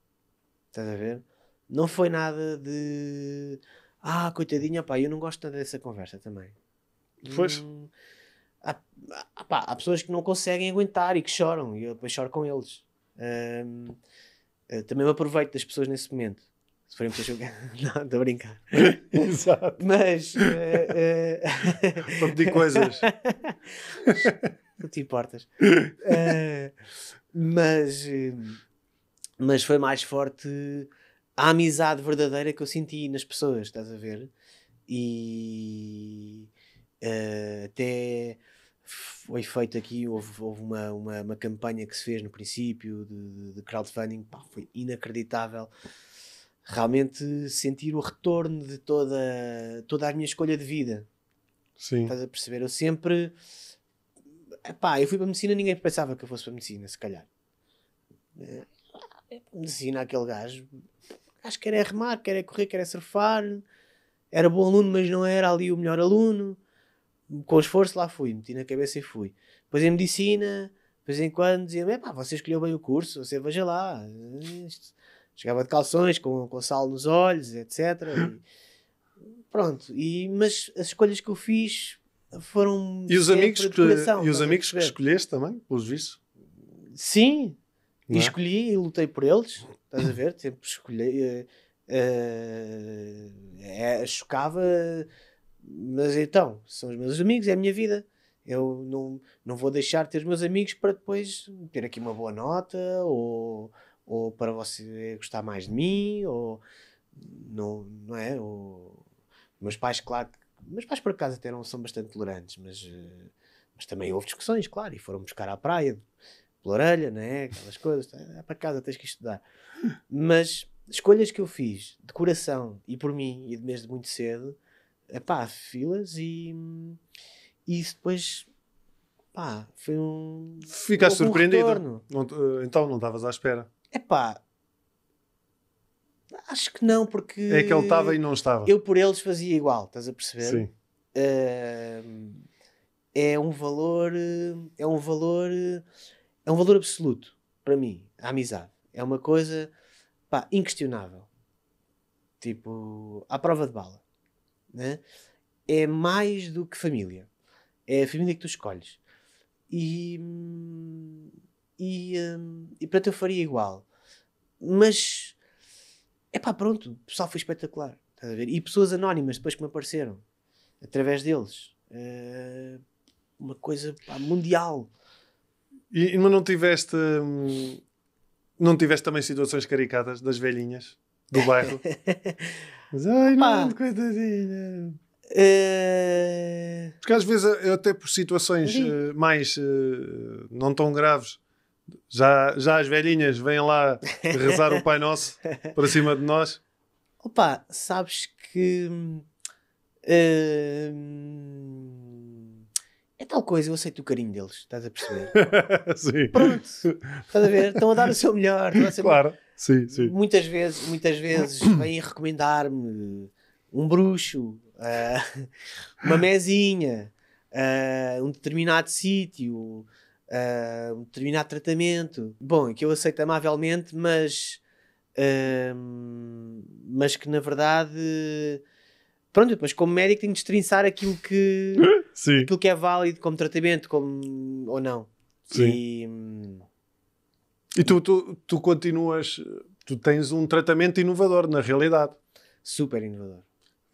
Estás a ver? Não foi nada de. Ah, coitadinha, pá, eu não gosto nada dessa conversa também. Pois. Hum, há, há, pá, há pessoas que não conseguem aguentar e que choram, e eu depois choro com eles. Hum, também me aproveito das pessoas nesse momento. Se forem pessoas que. não, estou a brincar. Exato. Mas. Uh, uh... Para pedir coisas. não te importas. Uh, mas. Uh mas foi mais forte a amizade verdadeira que eu senti nas pessoas, estás a ver? E uh, até foi feito aqui, houve, houve uma, uma, uma, campanha que se fez no princípio de, de crowdfunding, pá, foi inacreditável realmente sentir o retorno de toda, toda a minha escolha de vida. Sim. Estás a perceber? Eu sempre. Epá, eu fui para a medicina, ninguém pensava que eu fosse para a medicina, se calhar. Eh, medicina aquele gajo. Acho que era remar, quer é correr, quer é surfar. Era bom aluno, mas não era ali o melhor aluno. Com esforço lá fui, meti na cabeça e fui. Depois em medicina, de vez em quando dizia-me, pá, você escolheu bem o curso, você veja lá. Chegava de calções, com, com sal nos olhos, etc. E pronto, e, mas as escolhas que eu fiz foram... E os amigos, que, e os amigos que escolheste também, pelos vistos? Sim, é? escolhi e lutei por eles, estás a ver? Sempre tipo, escolhi. Uh, é, chocava, mas então, são os meus amigos, é a minha vida. Eu não, não vou deixar de ter os meus amigos para depois ter aqui uma boa nota ou, ou para você gostar mais de mim ou não, não é? Ou, meus pais, claro, meus pais por acaso até não são bastante tolerantes, mas, eh, mas também houve discussões, claro, e foram buscar à praia pela orelha, não é? Aquelas coisas, tá, é para casa, tens que estudar. Mas escolhas que eu fiz de coração e por mim e desde muito cedo, pá, filas e, isso depois, pá, foi um. Ficaste um surpreendido. Não, eh, então não estavas à espera. É pá, Acho que não, porque. É que ele estava e não estava. Eu por eles fazia igual, estás a perceber? Sim. Uh, é um valor. Eh, é um valor eh, é um valor absoluto para mim, a amizade. É uma coisa pá, inquestionável. Tipo, à prova de bala. Né? É mais do que família. É a família que tu escolhes. E, e, hum, e pronto, eu faria igual. Mas é pá, pronto, o pessoal foi espetacular. Estás a ver? E pessoas anónimas depois que me apareceram através deles. Uh, uma coisa pá, mundial. E, mas não tiveste. Hum, não tiveste também situações caricatas das velhinhas do bairro? mas, ai, não, coitadinha. Uh... Porque às vezes, eh, até por situações uh, mais uh, não tão graves, já, já as velhinhas vêm lá rezar o Pai Nosso para cima de nós. Opa, sabes que. Uh é tal coisa, eu aceito o carinho deles, estás a perceber? sim. Pronto, estás a ver? Estão a dar o seu melhor. claro, sim, sim. Muitas vezes, muitas vezes vêm recomendar-me um bruxo, uh, uma mesinha, uh, um determinado sítio, uh, um determinado tratamento. Bom, é que eu aceito amavelmente, mas, mas que na verdade. Pronto, depois como médico tenho de destrinçar aquilo que. Sim. aquilo que é válido como tratamento como, ou não. Sim. E, hum, e tu, tu, tu continuas, tu tens um tratamento inovador na realidade. Super inovador.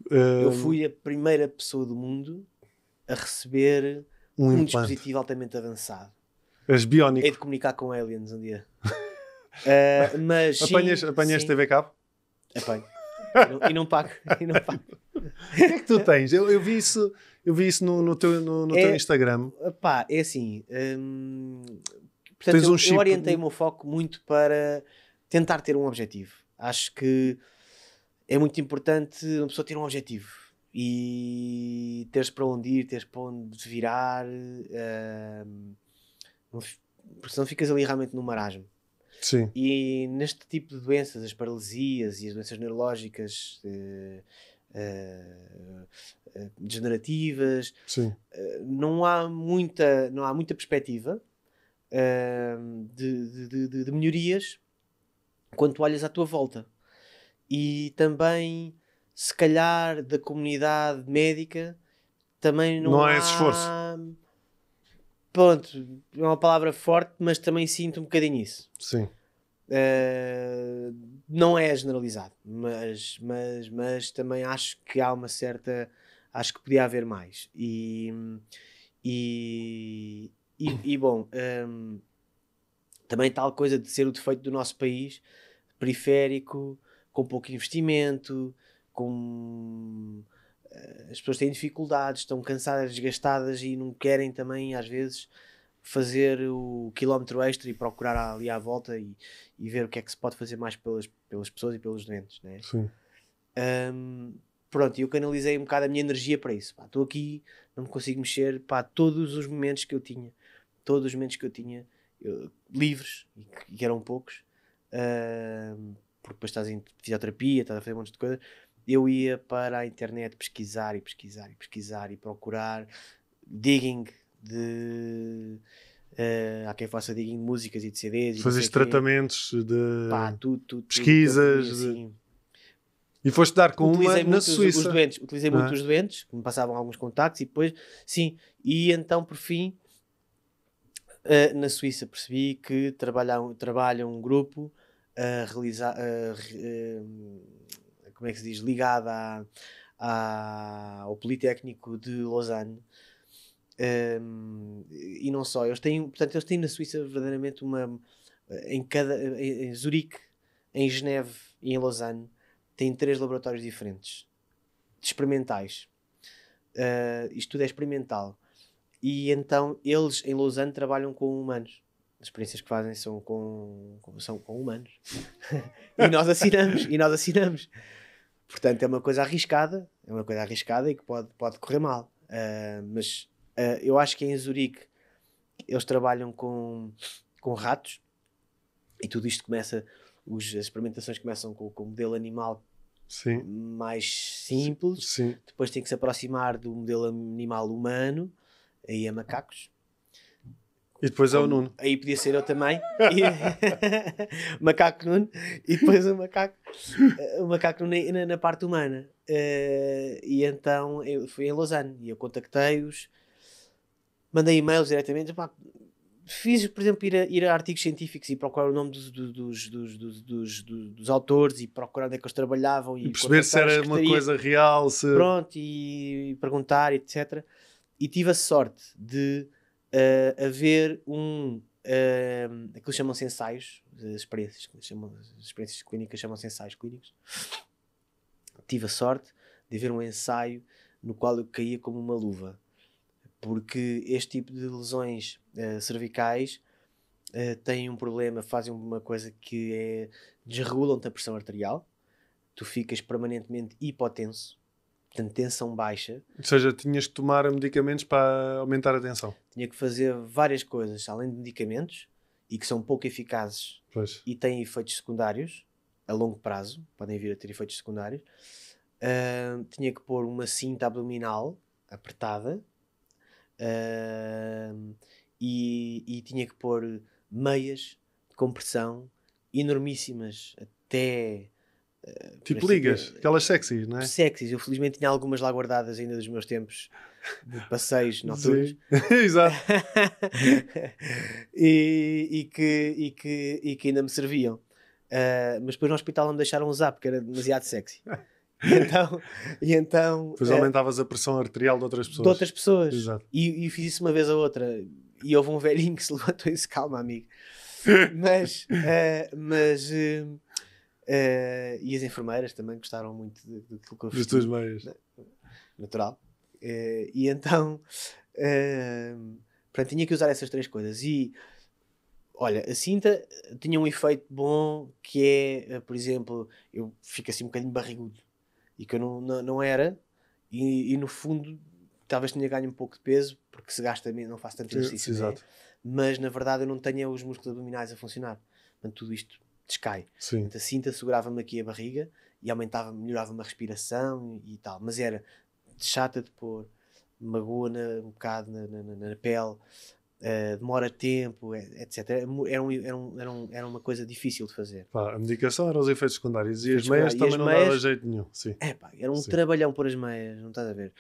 Um, Eu fui a primeira pessoa do mundo a receber um, um dispositivo altamente avançado. As biónicas. Hei de comunicar com aliens um dia. uh, mas apanhas, sim, apanhas sim. TV Cabo? Apanho e, não, pago. E não pago. O que é que tu tens? Eu, eu vi isso, eu vi isso no, no teu, no, no é, teu Instagram. Pá, é assim. Hum, portanto, tens eu, um chip... eu orientei o meu foco muito para tentar ter um objetivo. Acho que é muito importante uma pessoa ter um objetivo e teres para onde ir, teres para onde virar, hum, porque senão ficas ali realmente no marasmo. Sim. E neste tipo de doenças, as paralisias e as doenças neurológicas uh, uh, degenerativas, uh, não há muita, não há muita perspectiva de, de, de, de, melhorias quando tu olhas à tua volta. E também, se calhar, da comunidade médica também não, não há, há esse esforço pronto, é uma palavra forte, mas também sinto um bocadinho isso. Sim. Uh, não é generalizado, mas, mas, mas também acho que há uma certa. Acho que podia haver mais. E. E, e, e bom, um, ehm, também tal coisa de ser o defeito do nosso país, periférico, com pouco investimento, com as pessoas têm dificuldades, estão cansadas, desgastadas e não querem também, às vezes, fazer o quilómetro extra e procurar ali à volta e, e ver o que é que se pode fazer mais pelas, pelas pessoas e pelos doentes, né? Sim. Um, pronto, eu canalizei um bocado a minha energia para isso. Estou aqui, não me consigo mexer. Pá, todos os momentos que eu tinha, todos os momentos que eu tinha, eu, livres, e que, que eram poucos, porque depois estás em fisioterapia, estás a fazer um monte de coisa eu ia para a internet pesquisar e pesquisar e pesquisar e procurar digging de. Uh, há quem faça digging de músicas e de CDs. fazer tratamentos quê. de Pá, tu, tu, pesquisas. Tu, assim. E foste dar com uma na Suíça. Os, doentes. Utilizei ah. muito os doentes, que me passavam alguns contactos e depois, sim. E então, por fim, uh, na Suíça percebi que trabalha, trabalha um grupo a realizar como é que se diz, ligada à, à, ao Politécnico de Lausanne. Um, e não só, eles têm, portanto, eles têm na Suíça verdadeiramente uma. Eh, em, cada, eh, em, em Zurique, em Geneve e em Lausanne, têm três laboratórios diferentes, experimentais. Uh, isto tudo é experimental. E então eles em Lausanne trabalham com humanos. As experiências que fazem são com, com são com humanos. e nós assinamos, e nós assinamos. Portanto, é uma coisa arriscada, é uma coisa arriscada e que pode, pode correr mal. Uh, mas uh, eu acho que em Zurique eles trabalham com, com ratos e tudo isto começa, os, as experimentações começam com, com o modelo animal Sim. mais simples, Sim. depois tem que se aproximar do modelo animal humano e a é macacos e depois é o Nuno. Aí podia ser eu também. macaco Nuno. E depois o macaco. O macaco Nuno na, na parte humana. Uh, e então eu fui em Lausanne e eu contactei-os, mandei e-mails diretamente. Pá, fiz, por exemplo, ir a, ir a, artigos científicos e procurar o nome dos, dos, dos, dos, dos autores e procurar onde é que eles trabalhavam e, e perceber se era uma coisa real. Se... Pronto, e, e perguntar, etc. E tive a sorte de uh, haver um. Uh, aquilo chamam-se ensaios, experiências, chamam, experiências clínicas chamam-se ensaios clínicos. Tive a sorte de haver um ensaio no qual eu caía como uma luva, porque este tipo de lesões uh, cervicais uh, têm um problema, fazem uma coisa que é desregulam-te a pressão arterial, tu ficas permanentemente hipotenso, portanto, tensão baixa. Ou seja, tinhas que tomar medicamentos para aumentar a tensão. Tinha que fazer várias coisas, além de medicamentos, e que são pouco eficazes pois. e têm efeitos secundários a longo prazo, podem vir a ter efeitos secundários. Uh, tinha que pôr uma cinta abdominal apertada uh, e, e, tinha que pôr meias de compressão enormíssimas até tipo é ligas, aquelas sexys, não é? Sexys, eu felizmente tinha algumas lá guardadas ainda dos meus tempos de passeios noturnos. Exato. e, e, que, e, que, e que ainda me serviam. Uh, mas depois no hospital não me deixaram usar porque era demasiado sexy. E então, e então. Depois uh, ah, aumentavas a pressão arterial de outras pessoas. De outras pessoas. Exato. E, e fiz isso uma vez a outra. E houve um velhinho que se levantou e disse: Calma, amigo. Mas. Uh, mas hum, Uh, e as enfermeiras também gostaram muito daquilo que eu fiz. Das tuas meias. Né? Natural. Uh, e então, uh, pronto, tinha que usar essas três coisas. E olha, a cinta tinha um efeito bom que é, por exemplo, eu fico assim um bocadinho barrigudo e que eu não, não, não era, e, e, no fundo talvez tenha ganho um pouco de peso porque se gasta não faço tanto exercício, né? mas na verdade eu não tenho os músculos abdominais a funcionar. Portanto, tudo isto descai. Sim. A cinta segurava-me aqui a barriga e aumentava, melhorava-me a respiração e, e tal. Mas era chata de pôr, magoa na, um bocado na, na, na pele, uh, demora tempo, etc. Era, um, era, um, era, um, era, uma coisa difícil de fazer. Pá, a medicação era os efeitos secundários e as meias também as não meias, dava jeito nenhum. Sim. É, pá, era um Sim. trabalhão pôr as meias, não estás a ver?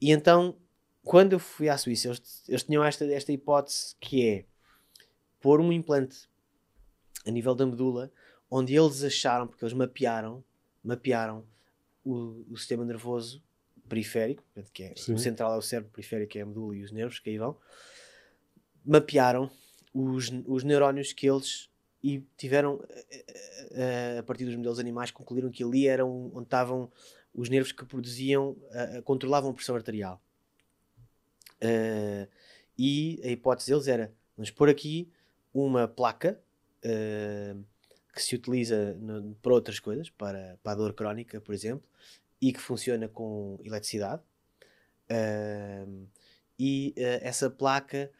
E então, quando eu fui à Suíça, eles, eles tinham esta, esta hipótese que é pôr um implante a nível da medula, onde eles acharam, porque eles mapearam, mapearam o, o sistema nervoso periférico, que é, Sim. o central é o cérebro, o periférico é a medula e os nervos que aí vão, mapearam os, os neurónios que eles e tiveram, a, eh, a, eh, eh, a partir dos modelos animais, concluíram que ali eram onde estavam os nervos que produziam, a, controlavam a pressão arterial. e a hipótese deles era, vamos pôr aqui uma placa eh, que se utiliza no, para outras coisas, para, para a dor crónica, por exemplo, e que funciona com eletricidade. Uh, e uh, essa placa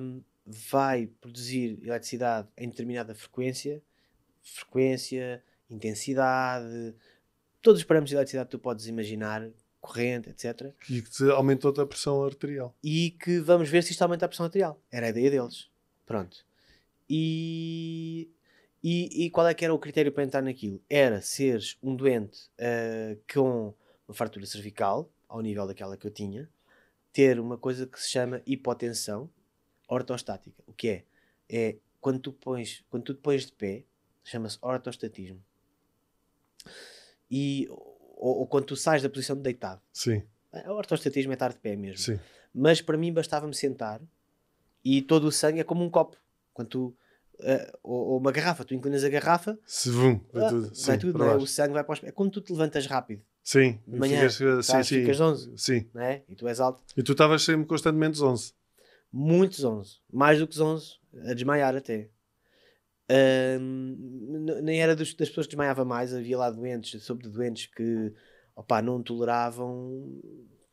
um, vai produzir eletricidade em determinada frequência, frequência, intensidade, todos os parâmetros de eletricidade que tu podes imaginar, corrente, etc. E que aumentou a pressão arterial. E que vamos ver se isto aumenta a pressão arterial. Era a ideia deles. Pronto. E, e, e, qual é que era o critério para entrar naquilo? Era seres um doente uh, com uma fratura cervical, ao nível daquela que eu tinha, ter uma coisa que se chama hipotensão ortostática. O que é? É quando tu, pões, quando tu te pões de pé, chama-se ortostatismo. E, ou, ou, quando tu sais da posição de deitado. Sim. É, o ortostatismo é estar de pé mesmo. Sim. Mas para mim bastava-me sentar e todo o sangue é como um copo. Quando tu, uh, ou, ou, uma garrafa, tu inclinas a garrafa, se vum, vai ah, tudo, vai tudo o sangue vai para os pés. É quando tu te levantas rápido. Sim, de manhã, ficas, sabes, sim, ficas 11, sim. né? e tu és alto. E tu estavas sempre constantemente 11. Muitos 11, mais do que 11, a desmaiar até. Uh, nem era dos, das pessoas que desmaiava mais, havia lá doentes, sobretudo de doentes que opa, não toleravam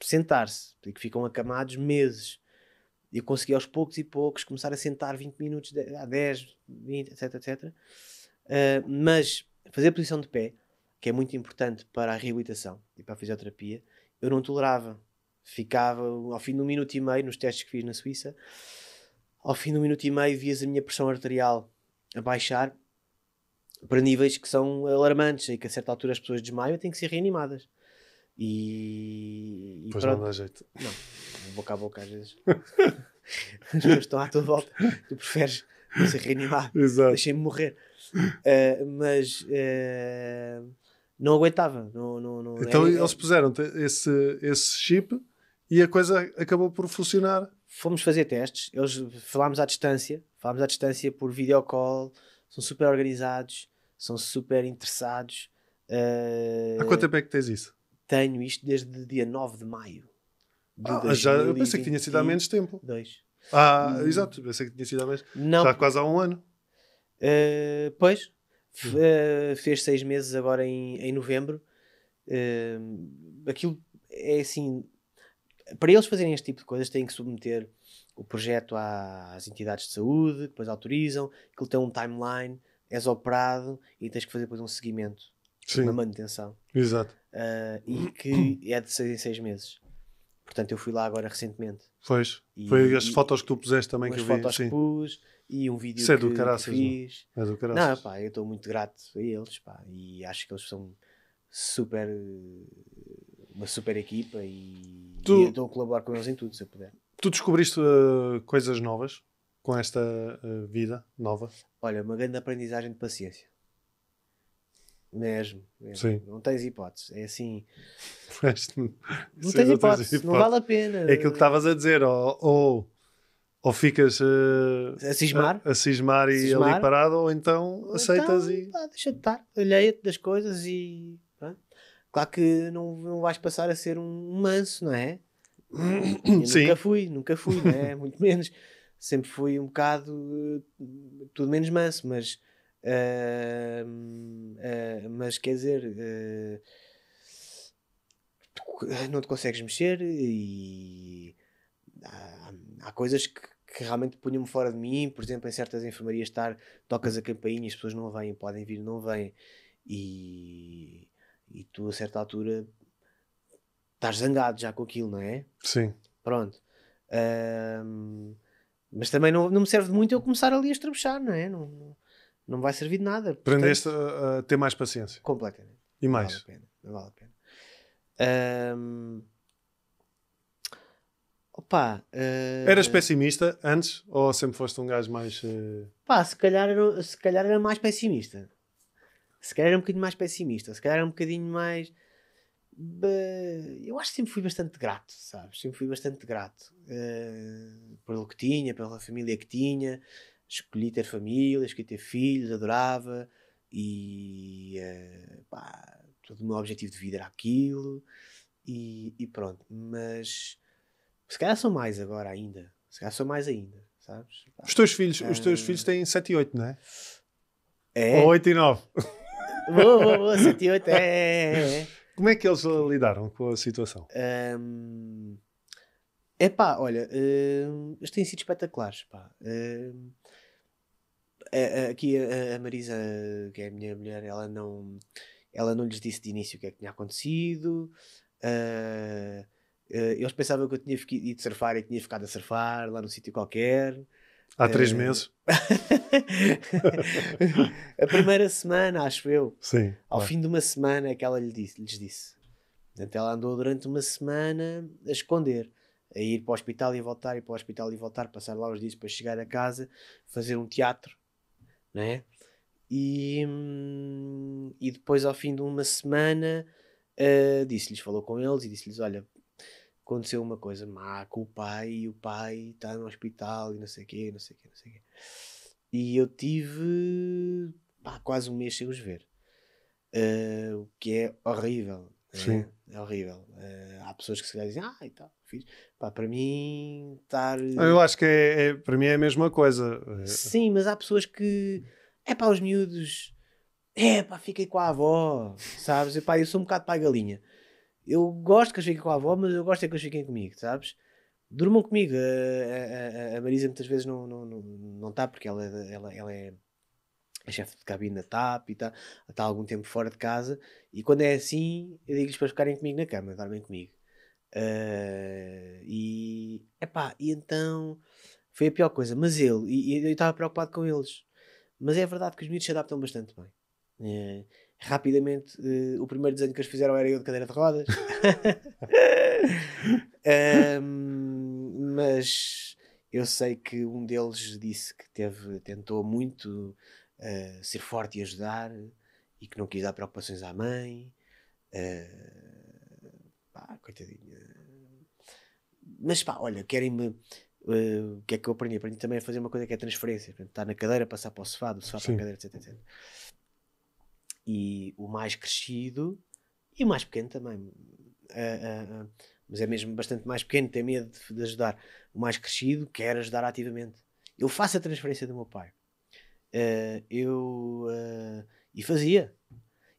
sentar-se e que ficam acamados meses. E eu consegui aos poucos e poucos começar a sentar 20 minutos, a 10, 20, etc, etc. Uh, mas fazer posição de pé, que é muito importante para a reabilitação e para a fisioterapia, eu não tolerava. Ficava ao fim de um minuto e meio, nos testes que fiz na Suíça, ao fim de um minuto e meio vias a minha pressão arterial a baixar para níveis que são alarmantes e que a certa altura as pessoas desmaiam e têm que ser reanimadas. E, e pois pronto. não dá jeito. Não. boca a boca às vezes. As pessoas estão à tua volta, tu preferes não ser reanimado, deixem-me morrer. Uh, mas uh, não aguentava. Não, não, não então eles puseram esse, esse chip e a coisa acabou por funcionar. Fomos fazer testes, eles falámos à distância, falámos à distância por videocall, são super organizados, são super interessados. Uh, Há quanto tempo é que tens isso? Tenho isto desde dia 9 de maio. Ah, já, eu pensei que tinha sido há menos tempo. Dois. Ah, hum. exato, pensei que tinha sido há menos. Não. Já quase há um ano. Uh, pois, uh, fez seis meses agora em, em novembro. Uh, aquilo é assim. Para eles fazerem este tipo de coisas, têm que submeter o projeto às entidades de saúde, depois autorizam, aquilo tem um timeline, és operado e tens que fazer depois um seguimento, Sim. uma manutenção. Exato. Uh, e que é de seis em seis meses. Portanto, eu fui lá agora recentemente. Pois, e, foi as e, fotos que tu puseste também que eu vi. As fotos sim. que pus e um vídeo Isso é do que, caraças, que é? fiz. Não. É do caraças. Não, pá, eu estou muito grato a eles, pá, e acho que eles são super, uma super equipa e, tu, e eu estou a colaborar com eles em tudo, se eu puder. Tu descobriste uh, coisas novas com esta uh, vida nova? Olha, uma grande aprendizagem de paciência. Mesmo, mesmo. não tens hipótese. É assim. Mas, não, não tens, hipótese, não vale a pena. É aquilo que estavas a dizer, ou, ou, ou ficas uh, a eh, cismar, a, a cismar e cismar. ali parado, ou então, então aceitas então, e. Pá, deixa de estar, alheia-te das coisas e. Claro que não, não vais passar a ser um manso, não é? nunca fui, nunca fui, não é? Muito menos. Sempre fui um bocado eh, tudo menos manso, mas Uh, uh, mas quer dizer, uh, não te consegues mexer e há, há coisas que, que realmente punham-me fora de mim. Por exemplo, em certas enfermarias, estar tocas a campainha e as pessoas não vêm, podem vir, não vêm. E, e tu, a certa altura, estás zangado já com aquilo, não é? Sim. Pronto. Um, mas também não, não me serve de muito eu começar ali a estrebuchar, não é? Não, não, não vai servir de nada. Aprendeste a, ter mais paciência. Completamente. E mais. Não vale a pena. Não vale a pena. Um... Opa, uh... Eh, Eras pessimista antes ou sempre foste um gajo mais. Uh... Pá, se calhar, era, se calhar era mais pessimista. Se calhar era um bocadinho mais pessimista. Se calhar era um bocadinho mais. Eu acho que sempre fui bastante grato, sabes? Sempre fui bastante grato uh, pelo que tinha, pela família que tinha escolhi ter família, escolhi ter filhos, adorava e uh, pá, todo o meu objetivo de vida era aquilo e, e, pronto. Mas se calhar são mais agora ainda, se calhar são mais ainda, sabes? Os teus filhos, uh, os teus ah. filhos têm 7 e 8, não é? É. Ou 8 e 9. Boa, boa, boa, 7 e 8, é, é, é, Como é que eles lidaram com a situação? É um, pá, olha, uh, eles têm sido espetaculares, pá. Uh, aqui a, a Marisa, que é a minha mulher, ela não, ela não lhes disse de início o que é que tinha acontecido. Uh, uh, eles pensavam que eu tinha ido surfar e tinha ficado a surfar lá num sítio qualquer. Há três uh, meses? a primeira semana, acho eu. Sim. Ao claro. fim de uma semana é que ela lhe disse, lhes disse. Portanto, ela andou durante uma semana a esconder. A ir para o hospital e voltar, e para o hospital e voltar, passar lá os dias para chegar a casa, fazer um teatro né? E, hum, e depois, ao fim de uma semana, uh, disse-lhes, falou com eles e disse-lhes: Olha, aconteceu uma coisa má com o pai e o pai está no hospital e não sei o quê, não sei o quê, não sei o quê. E eu tive pá, quase um mês sem os ver, uh, o que é horrível. É Sim. É, é horrível. Uh, há pessoas que se calhar dizem, ah, e tal, fiz. Pá, para mim, estar. Eh, eu acho que é, é, para mim é a mesma coisa. Eh, Sim, mas há pessoas que. É para os miúdos. É pá, fiquei com a avó, sabes? E, pá, eu sou um bocado para a galinha. Eu gosto que eu fiquem com a avó, mas eu gosto é que eles fiquem comigo, sabes? Durmam comigo. A, a, a Marisa muitas vezes não está não, não, não tá porque ela, é ela, ela é a chefe de cabine da TAP e está, há algum tempo fora de casa. E quando é assim, eu digo-lhes para ficarem comigo na cama, dormem comigo. Uh, e, epá, e então foi a pior coisa. Mas ele, e, e eu estava preocupado com eles. Mas é verdade que os miúdos se adaptam bastante bem. Uh, rapidamente, uh, o primeiro desenho que eles fizeram era eu de cadeira de rodas. mas eu sei que um deles disse que teve, tentou muito uh, ser forte e ajudar, e que não quis dar preocupações à mãe. Uh, pá, coitadinha. Mas pá, olha, querem-me. Uh, o que é que eu aprendi? Aprendi também a fazer uma coisa que é transferência. estar na cadeira, passar para o sofá, do sofá Sim. para a cadeira, etc, etc. E o mais crescido e o mais pequeno também. Uh, uh, mas é mesmo bastante mais pequeno, tem medo de, de, ajudar. O mais crescido quer ajudar ativamente. Eu faço a transferência do meu pai uh, eu. Uh, e fazia.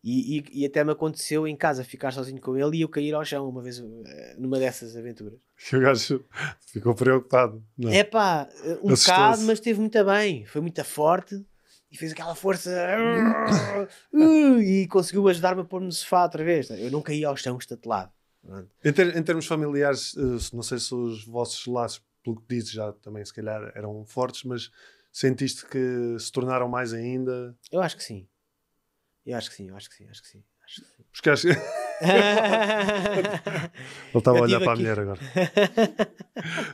E, e, e, até me aconteceu em casa ficar sozinho com ele e eu cair ao chão uma vez eh, numa dessas aventuras. Que o gajo ficou preocupado. É pá, um bocado, mas esteve muito bem. Foi muito forte e fez aquela força uh, e conseguiu ajudar-me a pôr-me no sofá outra vez. Eu não caí ao chão estatelado. Em, ter, em, termos familiares, não sei se os vossos laços, pelo que dizes, já também se calhar eram fortes, mas Sentiste que se tornaram mais ainda? Eu acho que sim. Eu acho que sim, eu acho que sim, acho que sim. Acho que sim. Ele estava a olhar para aqui. a mulher agora.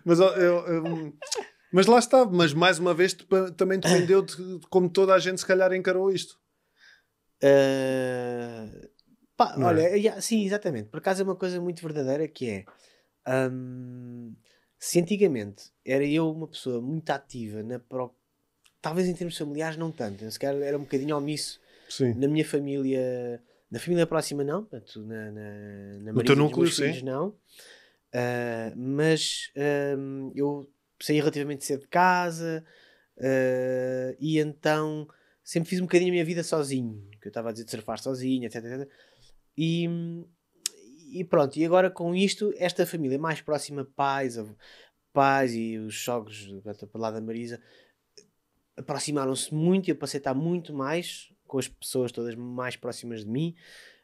mas, eu, eu, mas lá está, mas mais uma vez também dependeu de, de como toda a gente se calhar encarou isto. Uh, pá, é? olha, é? sim, exatamente. Por acaso é uma coisa muito verdadeira que é. Hum, se antigamente era eu uma pessoa muito ativa na, pro, talvez em termos familiares não tanto, eu sequer era um bocadinho omisso sim. na minha família, na família próxima não, portanto, na, na, na no teu núcleo filhos, não, uh, mas uh, eu saí relativamente cedo de casa uh, e então sempre fiz um bocadinho a minha vida sozinho, que eu estava a dizer de surfar sozinho, etc, etc. E, e pronto, e agora com isto, esta família mais próxima, pais, pais e os sogros, para lá da Marisa, aproximaram-se muito e eu passei a estar muito mais com as pessoas todas mais próximas de mim.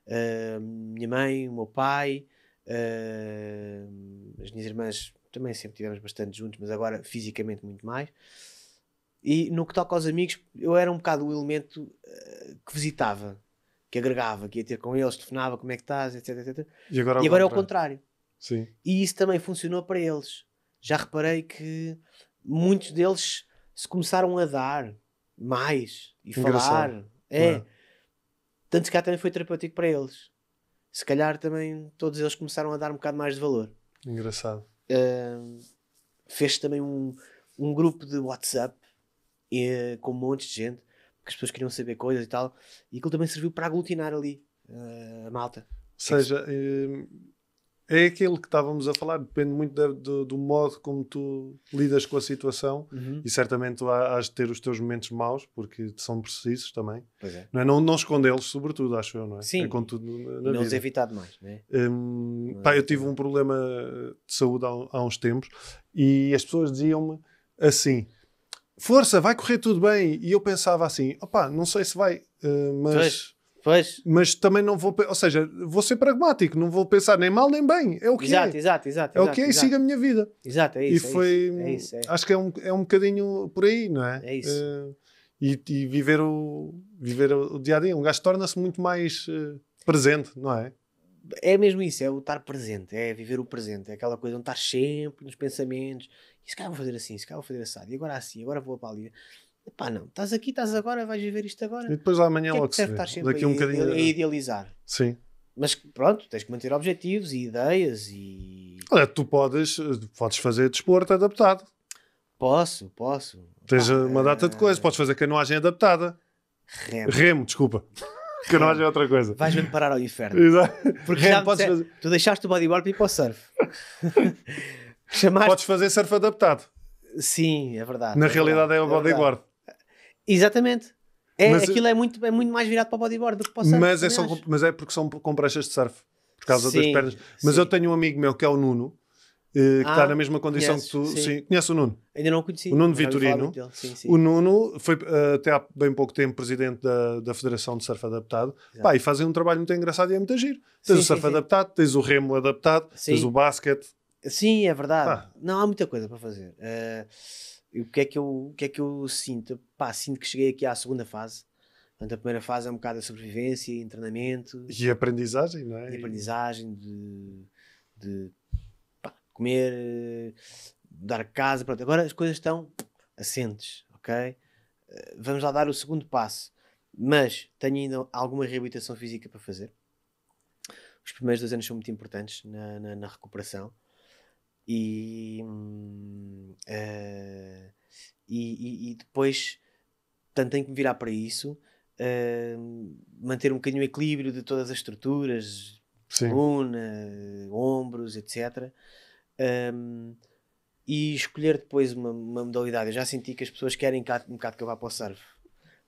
Uh, minha mãe, o meu pai, uh, as minhas irmãs também sempre estivemos bastante juntos, mas agora fisicamente muito mais. E no que toca aos amigos, eu era um bocado o elemento uh, que visitava, que agregava, que ia ter com eles, telefonava, como é que estás, etc. etc. E agora, e agora é o contrário. Sim. E isso também funcionou para eles. Já reparei que muitos deles se começaram a dar mais e Engraçado. falar. É. é. Tanto se calhar também foi terapêutico para eles. Se calhar também todos eles começaram a dar um bocado mais de valor. Engraçado. Uh, fez também um, um grupo de WhatsApp e, com um monte de gente, porque as pessoas queriam saber coisas e tal, e aquilo também serviu para aglutinar ali uh, a malta. Ou seja, é que... É aquilo que estávamos a falar, depende muito da, do, do, modo como tu lidas com a situação uhum. e certamente tu has de ter os teus momentos maus, porque são precisos também. É. Não, é? não, não escondê-los, sobretudo, acho eu, não é? Sim, é contudo, na, na não os evitar demais. Né? Um, é pá, eu tive um problema de saúde há, há uns tempos e as pessoas diziam-me assim: força, vai correr tudo bem. E eu pensava assim: opá, não sei se vai, eh, mas. Pois Pois. Mas também não vou, ou seja, vou ser pragmático, não vou pensar nem mal nem bem, é o que exato, é. Exato, exato, É o que é e siga a minha vida. Exato, é isso. E é foi, é isso, é acho que é um, é um bocadinho por aí, não é? É isso. Uh, e, e, viver o viver o dia a dia, um gajo torna-se muito mais uh, presente, não é? é mesmo isso, é o estar presente, é viver o presente, é aquela coisa onde estar sempre nos pensamentos, e se calhar vou fazer assim, se calhar vou fazer assado, e agora assim, agora vou para ali. Pá, não, estás aqui, estás agora, vais viver isto agora. E depois amanhã que é logo que se estar sempre Daqui um a, bocadinho... a é- idealizar. Sim. Mas pronto, tens que manter objetivos e ideias e. Olha, tu podes, podes fazer desporto adaptado. Posso, posso. Tens ah, uma data de coisas, eh, podes fazer canoagem adaptada. Remo. Remo, desculpa. Canoagem é outra coisa. Vais mesmo parar ao inferno. Exato. Porque Remo, podes disser, fazer... tu deixaste o bodyboard e ir para o surf. Chamaste... Podes fazer surf adaptado. Sim, é verdade. Na é realidade verdade, é o é bodyboard. Exatamente. É, mas, eh, aquilo é muito, é muito mais virado para o bodyboard do que para o surf. Mas, é, só, mas é porque são com pranchas de surf, por causa sim, das pernas. Mas sim. eu tenho um amigo meu que é o Nuno, eh, que ah, está na mesma condição conheces, que tu. Sim. sim. Conhece o Nuno? Ainda não o conheci. O Nuno Vitorino. Sim, sim. O Nuno foi eh, até há bem pouco tempo presidente da, da Federação de Surf Adaptado. Pá, e fazem um trabalho muito engraçado e é muito giro. Tens o surf adaptado, tens o remo adaptado, tens o basquete. Sim, é verdade. Não, há muita coisa para fazer. Uh, e o que é que eu, o que é que eu sinto? Pá, sinto que cheguei aqui à segunda fase. Portanto, a primeira fase é um bocado a sobrevivência, treinamento. E aprendizagem, não é? E aprendizagem de, de pá, comer, dar casa, pronto. Agora as coisas estão assentes, ok? Eh, vamos lá dar o segundo passo. Mas tenho ainda alguma reabilitação física para fazer. Os primeiros dois anos são muito importantes na, na, na recuperação e, uh, e, e, depois portanto tenho que me virar para isso uh, manter um bocadinho o equilíbrio de todas as estruturas coluna, ombros, etc um, e escolher depois uma, uma, modalidade eu já senti que as pessoas querem um bocado, que eu vá para o surf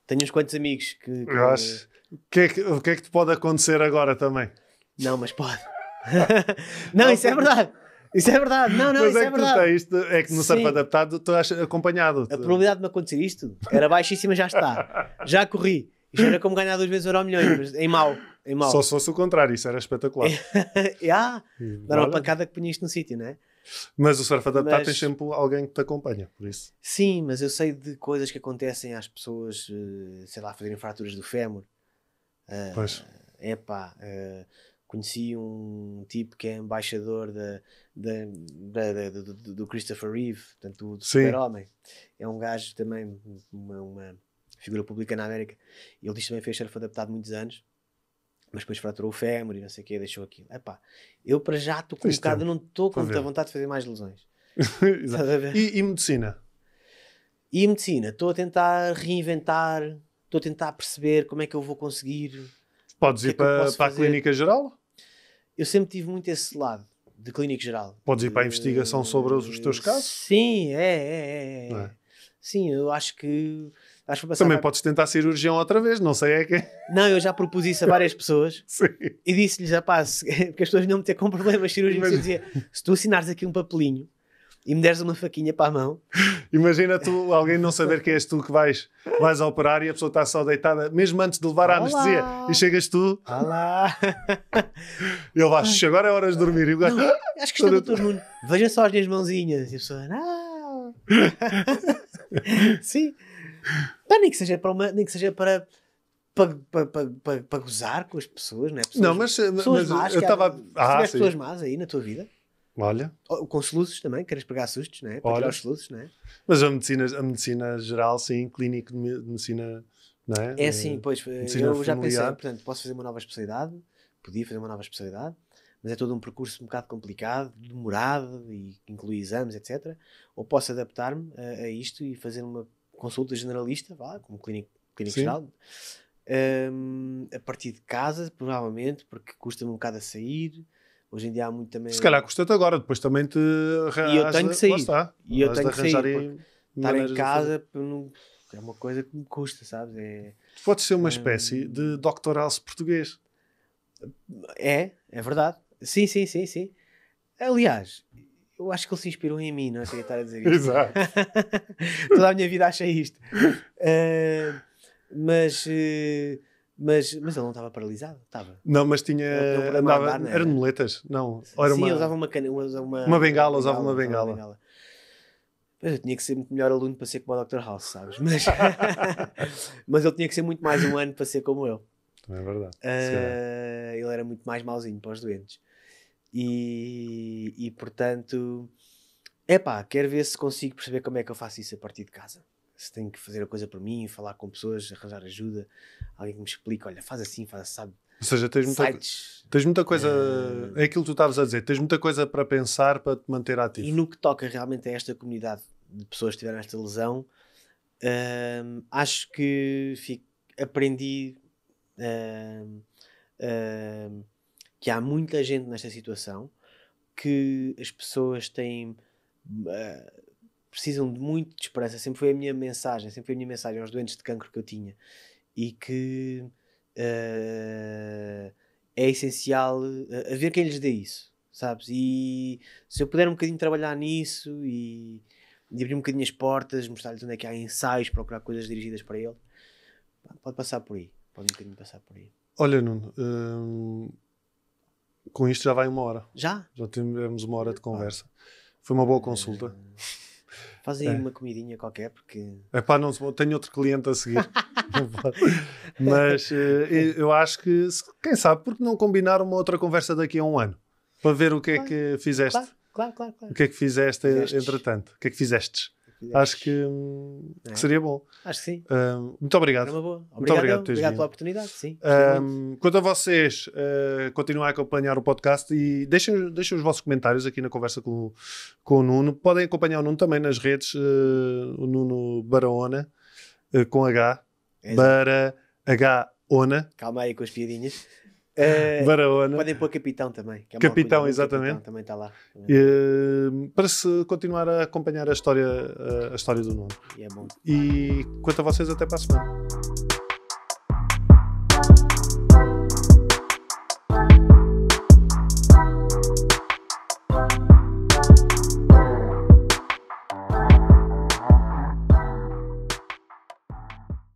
tenho uns quantos amigos que, que... Eu acho. O que, é que, o que é que te pode acontecer agora também? Não, mas pode. não, isso é verdade. Isso é verdade, não, não, Mas isso é, é que verdade. Tu isto, é que no surf adaptado estou acompanhado. A probabilidade de me acontecer isto era baixíssima, já está. Já corri. Isto era como ganhar duas vezes o euro milhões, mas em mau. Em mau. Só se fosse o contrário, isso era espetacular. yeah, dar uma pancada que punha isto no sítio, não é? Mas o surf adaptado mas... tens sempre alguém que te acompanha, por isso. Sim, mas eu sei de coisas que acontecem às pessoas, eh, sei lá, fazerem fraturas do fémur. Uh, pois. Epá, uh, Conheci um tipo que é embaixador da, da, da, da do, Christopher Reeve, portanto, do, Super-Homem. É um gajo também, uma, uma, figura pública na América. Ele diz também fez surf adaptado muitos anos mas depois fraturou o fémur e não sei o quê, deixou aquilo. Epá, eu para já estou colocado, né? não estou com muita vontade de fazer mais lesões. e, e, medicina? E medicina, estou a tentar reinventar, estou a tentar perceber como é que eu vou conseguir. Podes é ir é para, para a clínica geral? eu sempre tive muito esse lado de clínico geral. Podes ir para a investigação sobre os teus casos? Sim, é, é, é. é? é? Sim, eu acho que. Acho que Também a... podes tentar cirurgião outra vez, não sei é que. Não, eu já propus isso a várias pessoas e disse-lhes, rapaz, porque as pessoas não me têm com problemas cirúrgicos, Mas... eu dizia: se tu assinares aqui um papelinho e me deres uma faquinha para a mão. Imagina tu, alguém não saber que és tu que vais, vais operar e a pessoa está só deitada, mesmo antes de levar a anestesia. E chegas tu. Olá! acho que agora é hora de dormir. não, acho que está ah, no é doutor Veja só as minhas mãozinhas. E a pessoa, não! Sim. Pá, nem que seja para uma, nem que seja para para, para, para, para gozar com as pessoas, não é? Pessoas, não, mas, eh, pessoas mas más, eu estava. Ah, pessoas más aí na tua vida? Olha. Oh, com soluços também, queres pegar sustos, né? Para Olha. os soluços, né? Mas a medicina, a medicina geral, sim, clínico de medicina, não é? É sim, eh, pois. Eh, medicina eu familiar. já pensei, portanto, posso fazer uma nova especialidade, podia fazer uma nova especialidade, mas é todo um percurso um bocado complicado, demorado e inclui exames, etc. Ou posso adaptar-me a, a, isto e fazer uma consulta generalista, vá, como clínico, clínico geral. Um, ehm, a partir de casa, provavelmente, porque custa-me um bocado a sair Hoje em dia há muito também. Se calhar custa-te agora, depois também te E eu tenho que sair. Está, e eu tenho que sair. Estar em casa não... é uma coisa que me custa, sabes? É, tu podes ser uma hum, espécie de Dr. House português. É, é verdade. Sim, sim, sim, sim. Aliás, eu acho que ele se inspirou em mim, não é? Sei estar a dizer isto. Exato. Toda a minha vida achei isto. Uh, mas. Uh, mas, mas ele não estava paralisado? Estava. Não, mas tinha. andava, andar, não era? É? era de muletas, não. Era Sim, uma, usava uma, cana, usava uma, uma bengala, uma usava uma bengala. Uma bengala. Mas eu tinha que ser muito melhor aluno para ser como o Dr. House, sabes? Mas, mas ele tinha que ser muito mais um ano para ser como eu. é verdade. Uh, ele era muito mais mauzinho para os doentes. E, e portanto, é pá, quero ver se consigo perceber como é que eu faço isso a partir de casa se tenho que fazer a coisa por mim, falar com pessoas, arranjar ajuda, alguém que me explique, olha, faz assim, faz assim, sabe? Ou seja, tens muita, Sites, tens muita coisa. Uh, é aquilo que tu estavas a dizer, tens muita coisa para pensar para te manter ativo. E no que toca realmente a esta comunidade de pessoas que tiveram esta lesão, uh, acho que fico, aprendi uh, que há muita gente nesta situação que as pessoas têm eh, precisam de muito de esperança. Sempre foi a minha mensagem, sempre foi a minha mensagem aos doentes de cancro que eu tinha. E que uh, é essencial uh, haver quem lhes dê isso, sabes? E se eu puder um bocadinho trabalhar nisso e, e abrir um bocadinho as portas, mostrar-lhes onde é que há ensaios, procurar coisas dirigidas para ele, pode passar por aí. Pode um bocadinho passar por aí. Olha, Nuno. Hum, com isto já vai uma hora. Já? Já tivemos uma hora de conversa. Foi uma boa consulta. Faz aí é. uma comidinha qualquer, porque. É pá, não tenho outro cliente a seguir. Mas eh, eu acho que, quem sabe, porque não combinar uma outra conversa daqui a um ano? Para ver o que é claro. é que fizeste. Claro, claro, claro. claro. O que é que fizeste, fizeste. entretanto? O que é que fizestes? acho que, hum, é. que, seria bom. Acho que sim. Hum, muito obrigado. Obrigado, muito obrigado, obrigado pela oportunidade. Sim, hum, quanto a vocês, uh, continuem a acompanhar o podcast e deixem, deixem os vossos comentários aqui na conversa com, com o Nuno. Podem acompanhar o Nuno também nas redes, uh, o Nuno Baraona, uh, eh, com H, Bara H. Ona. Calma aí com as piadinhas. Uh, Barahona. Podem pôr Capitão também. É capitão, exatamente. Capitão também está lá. para se continuar a acompanhar a história, a história do nome. E, é e quanto a vocês, até para a semana.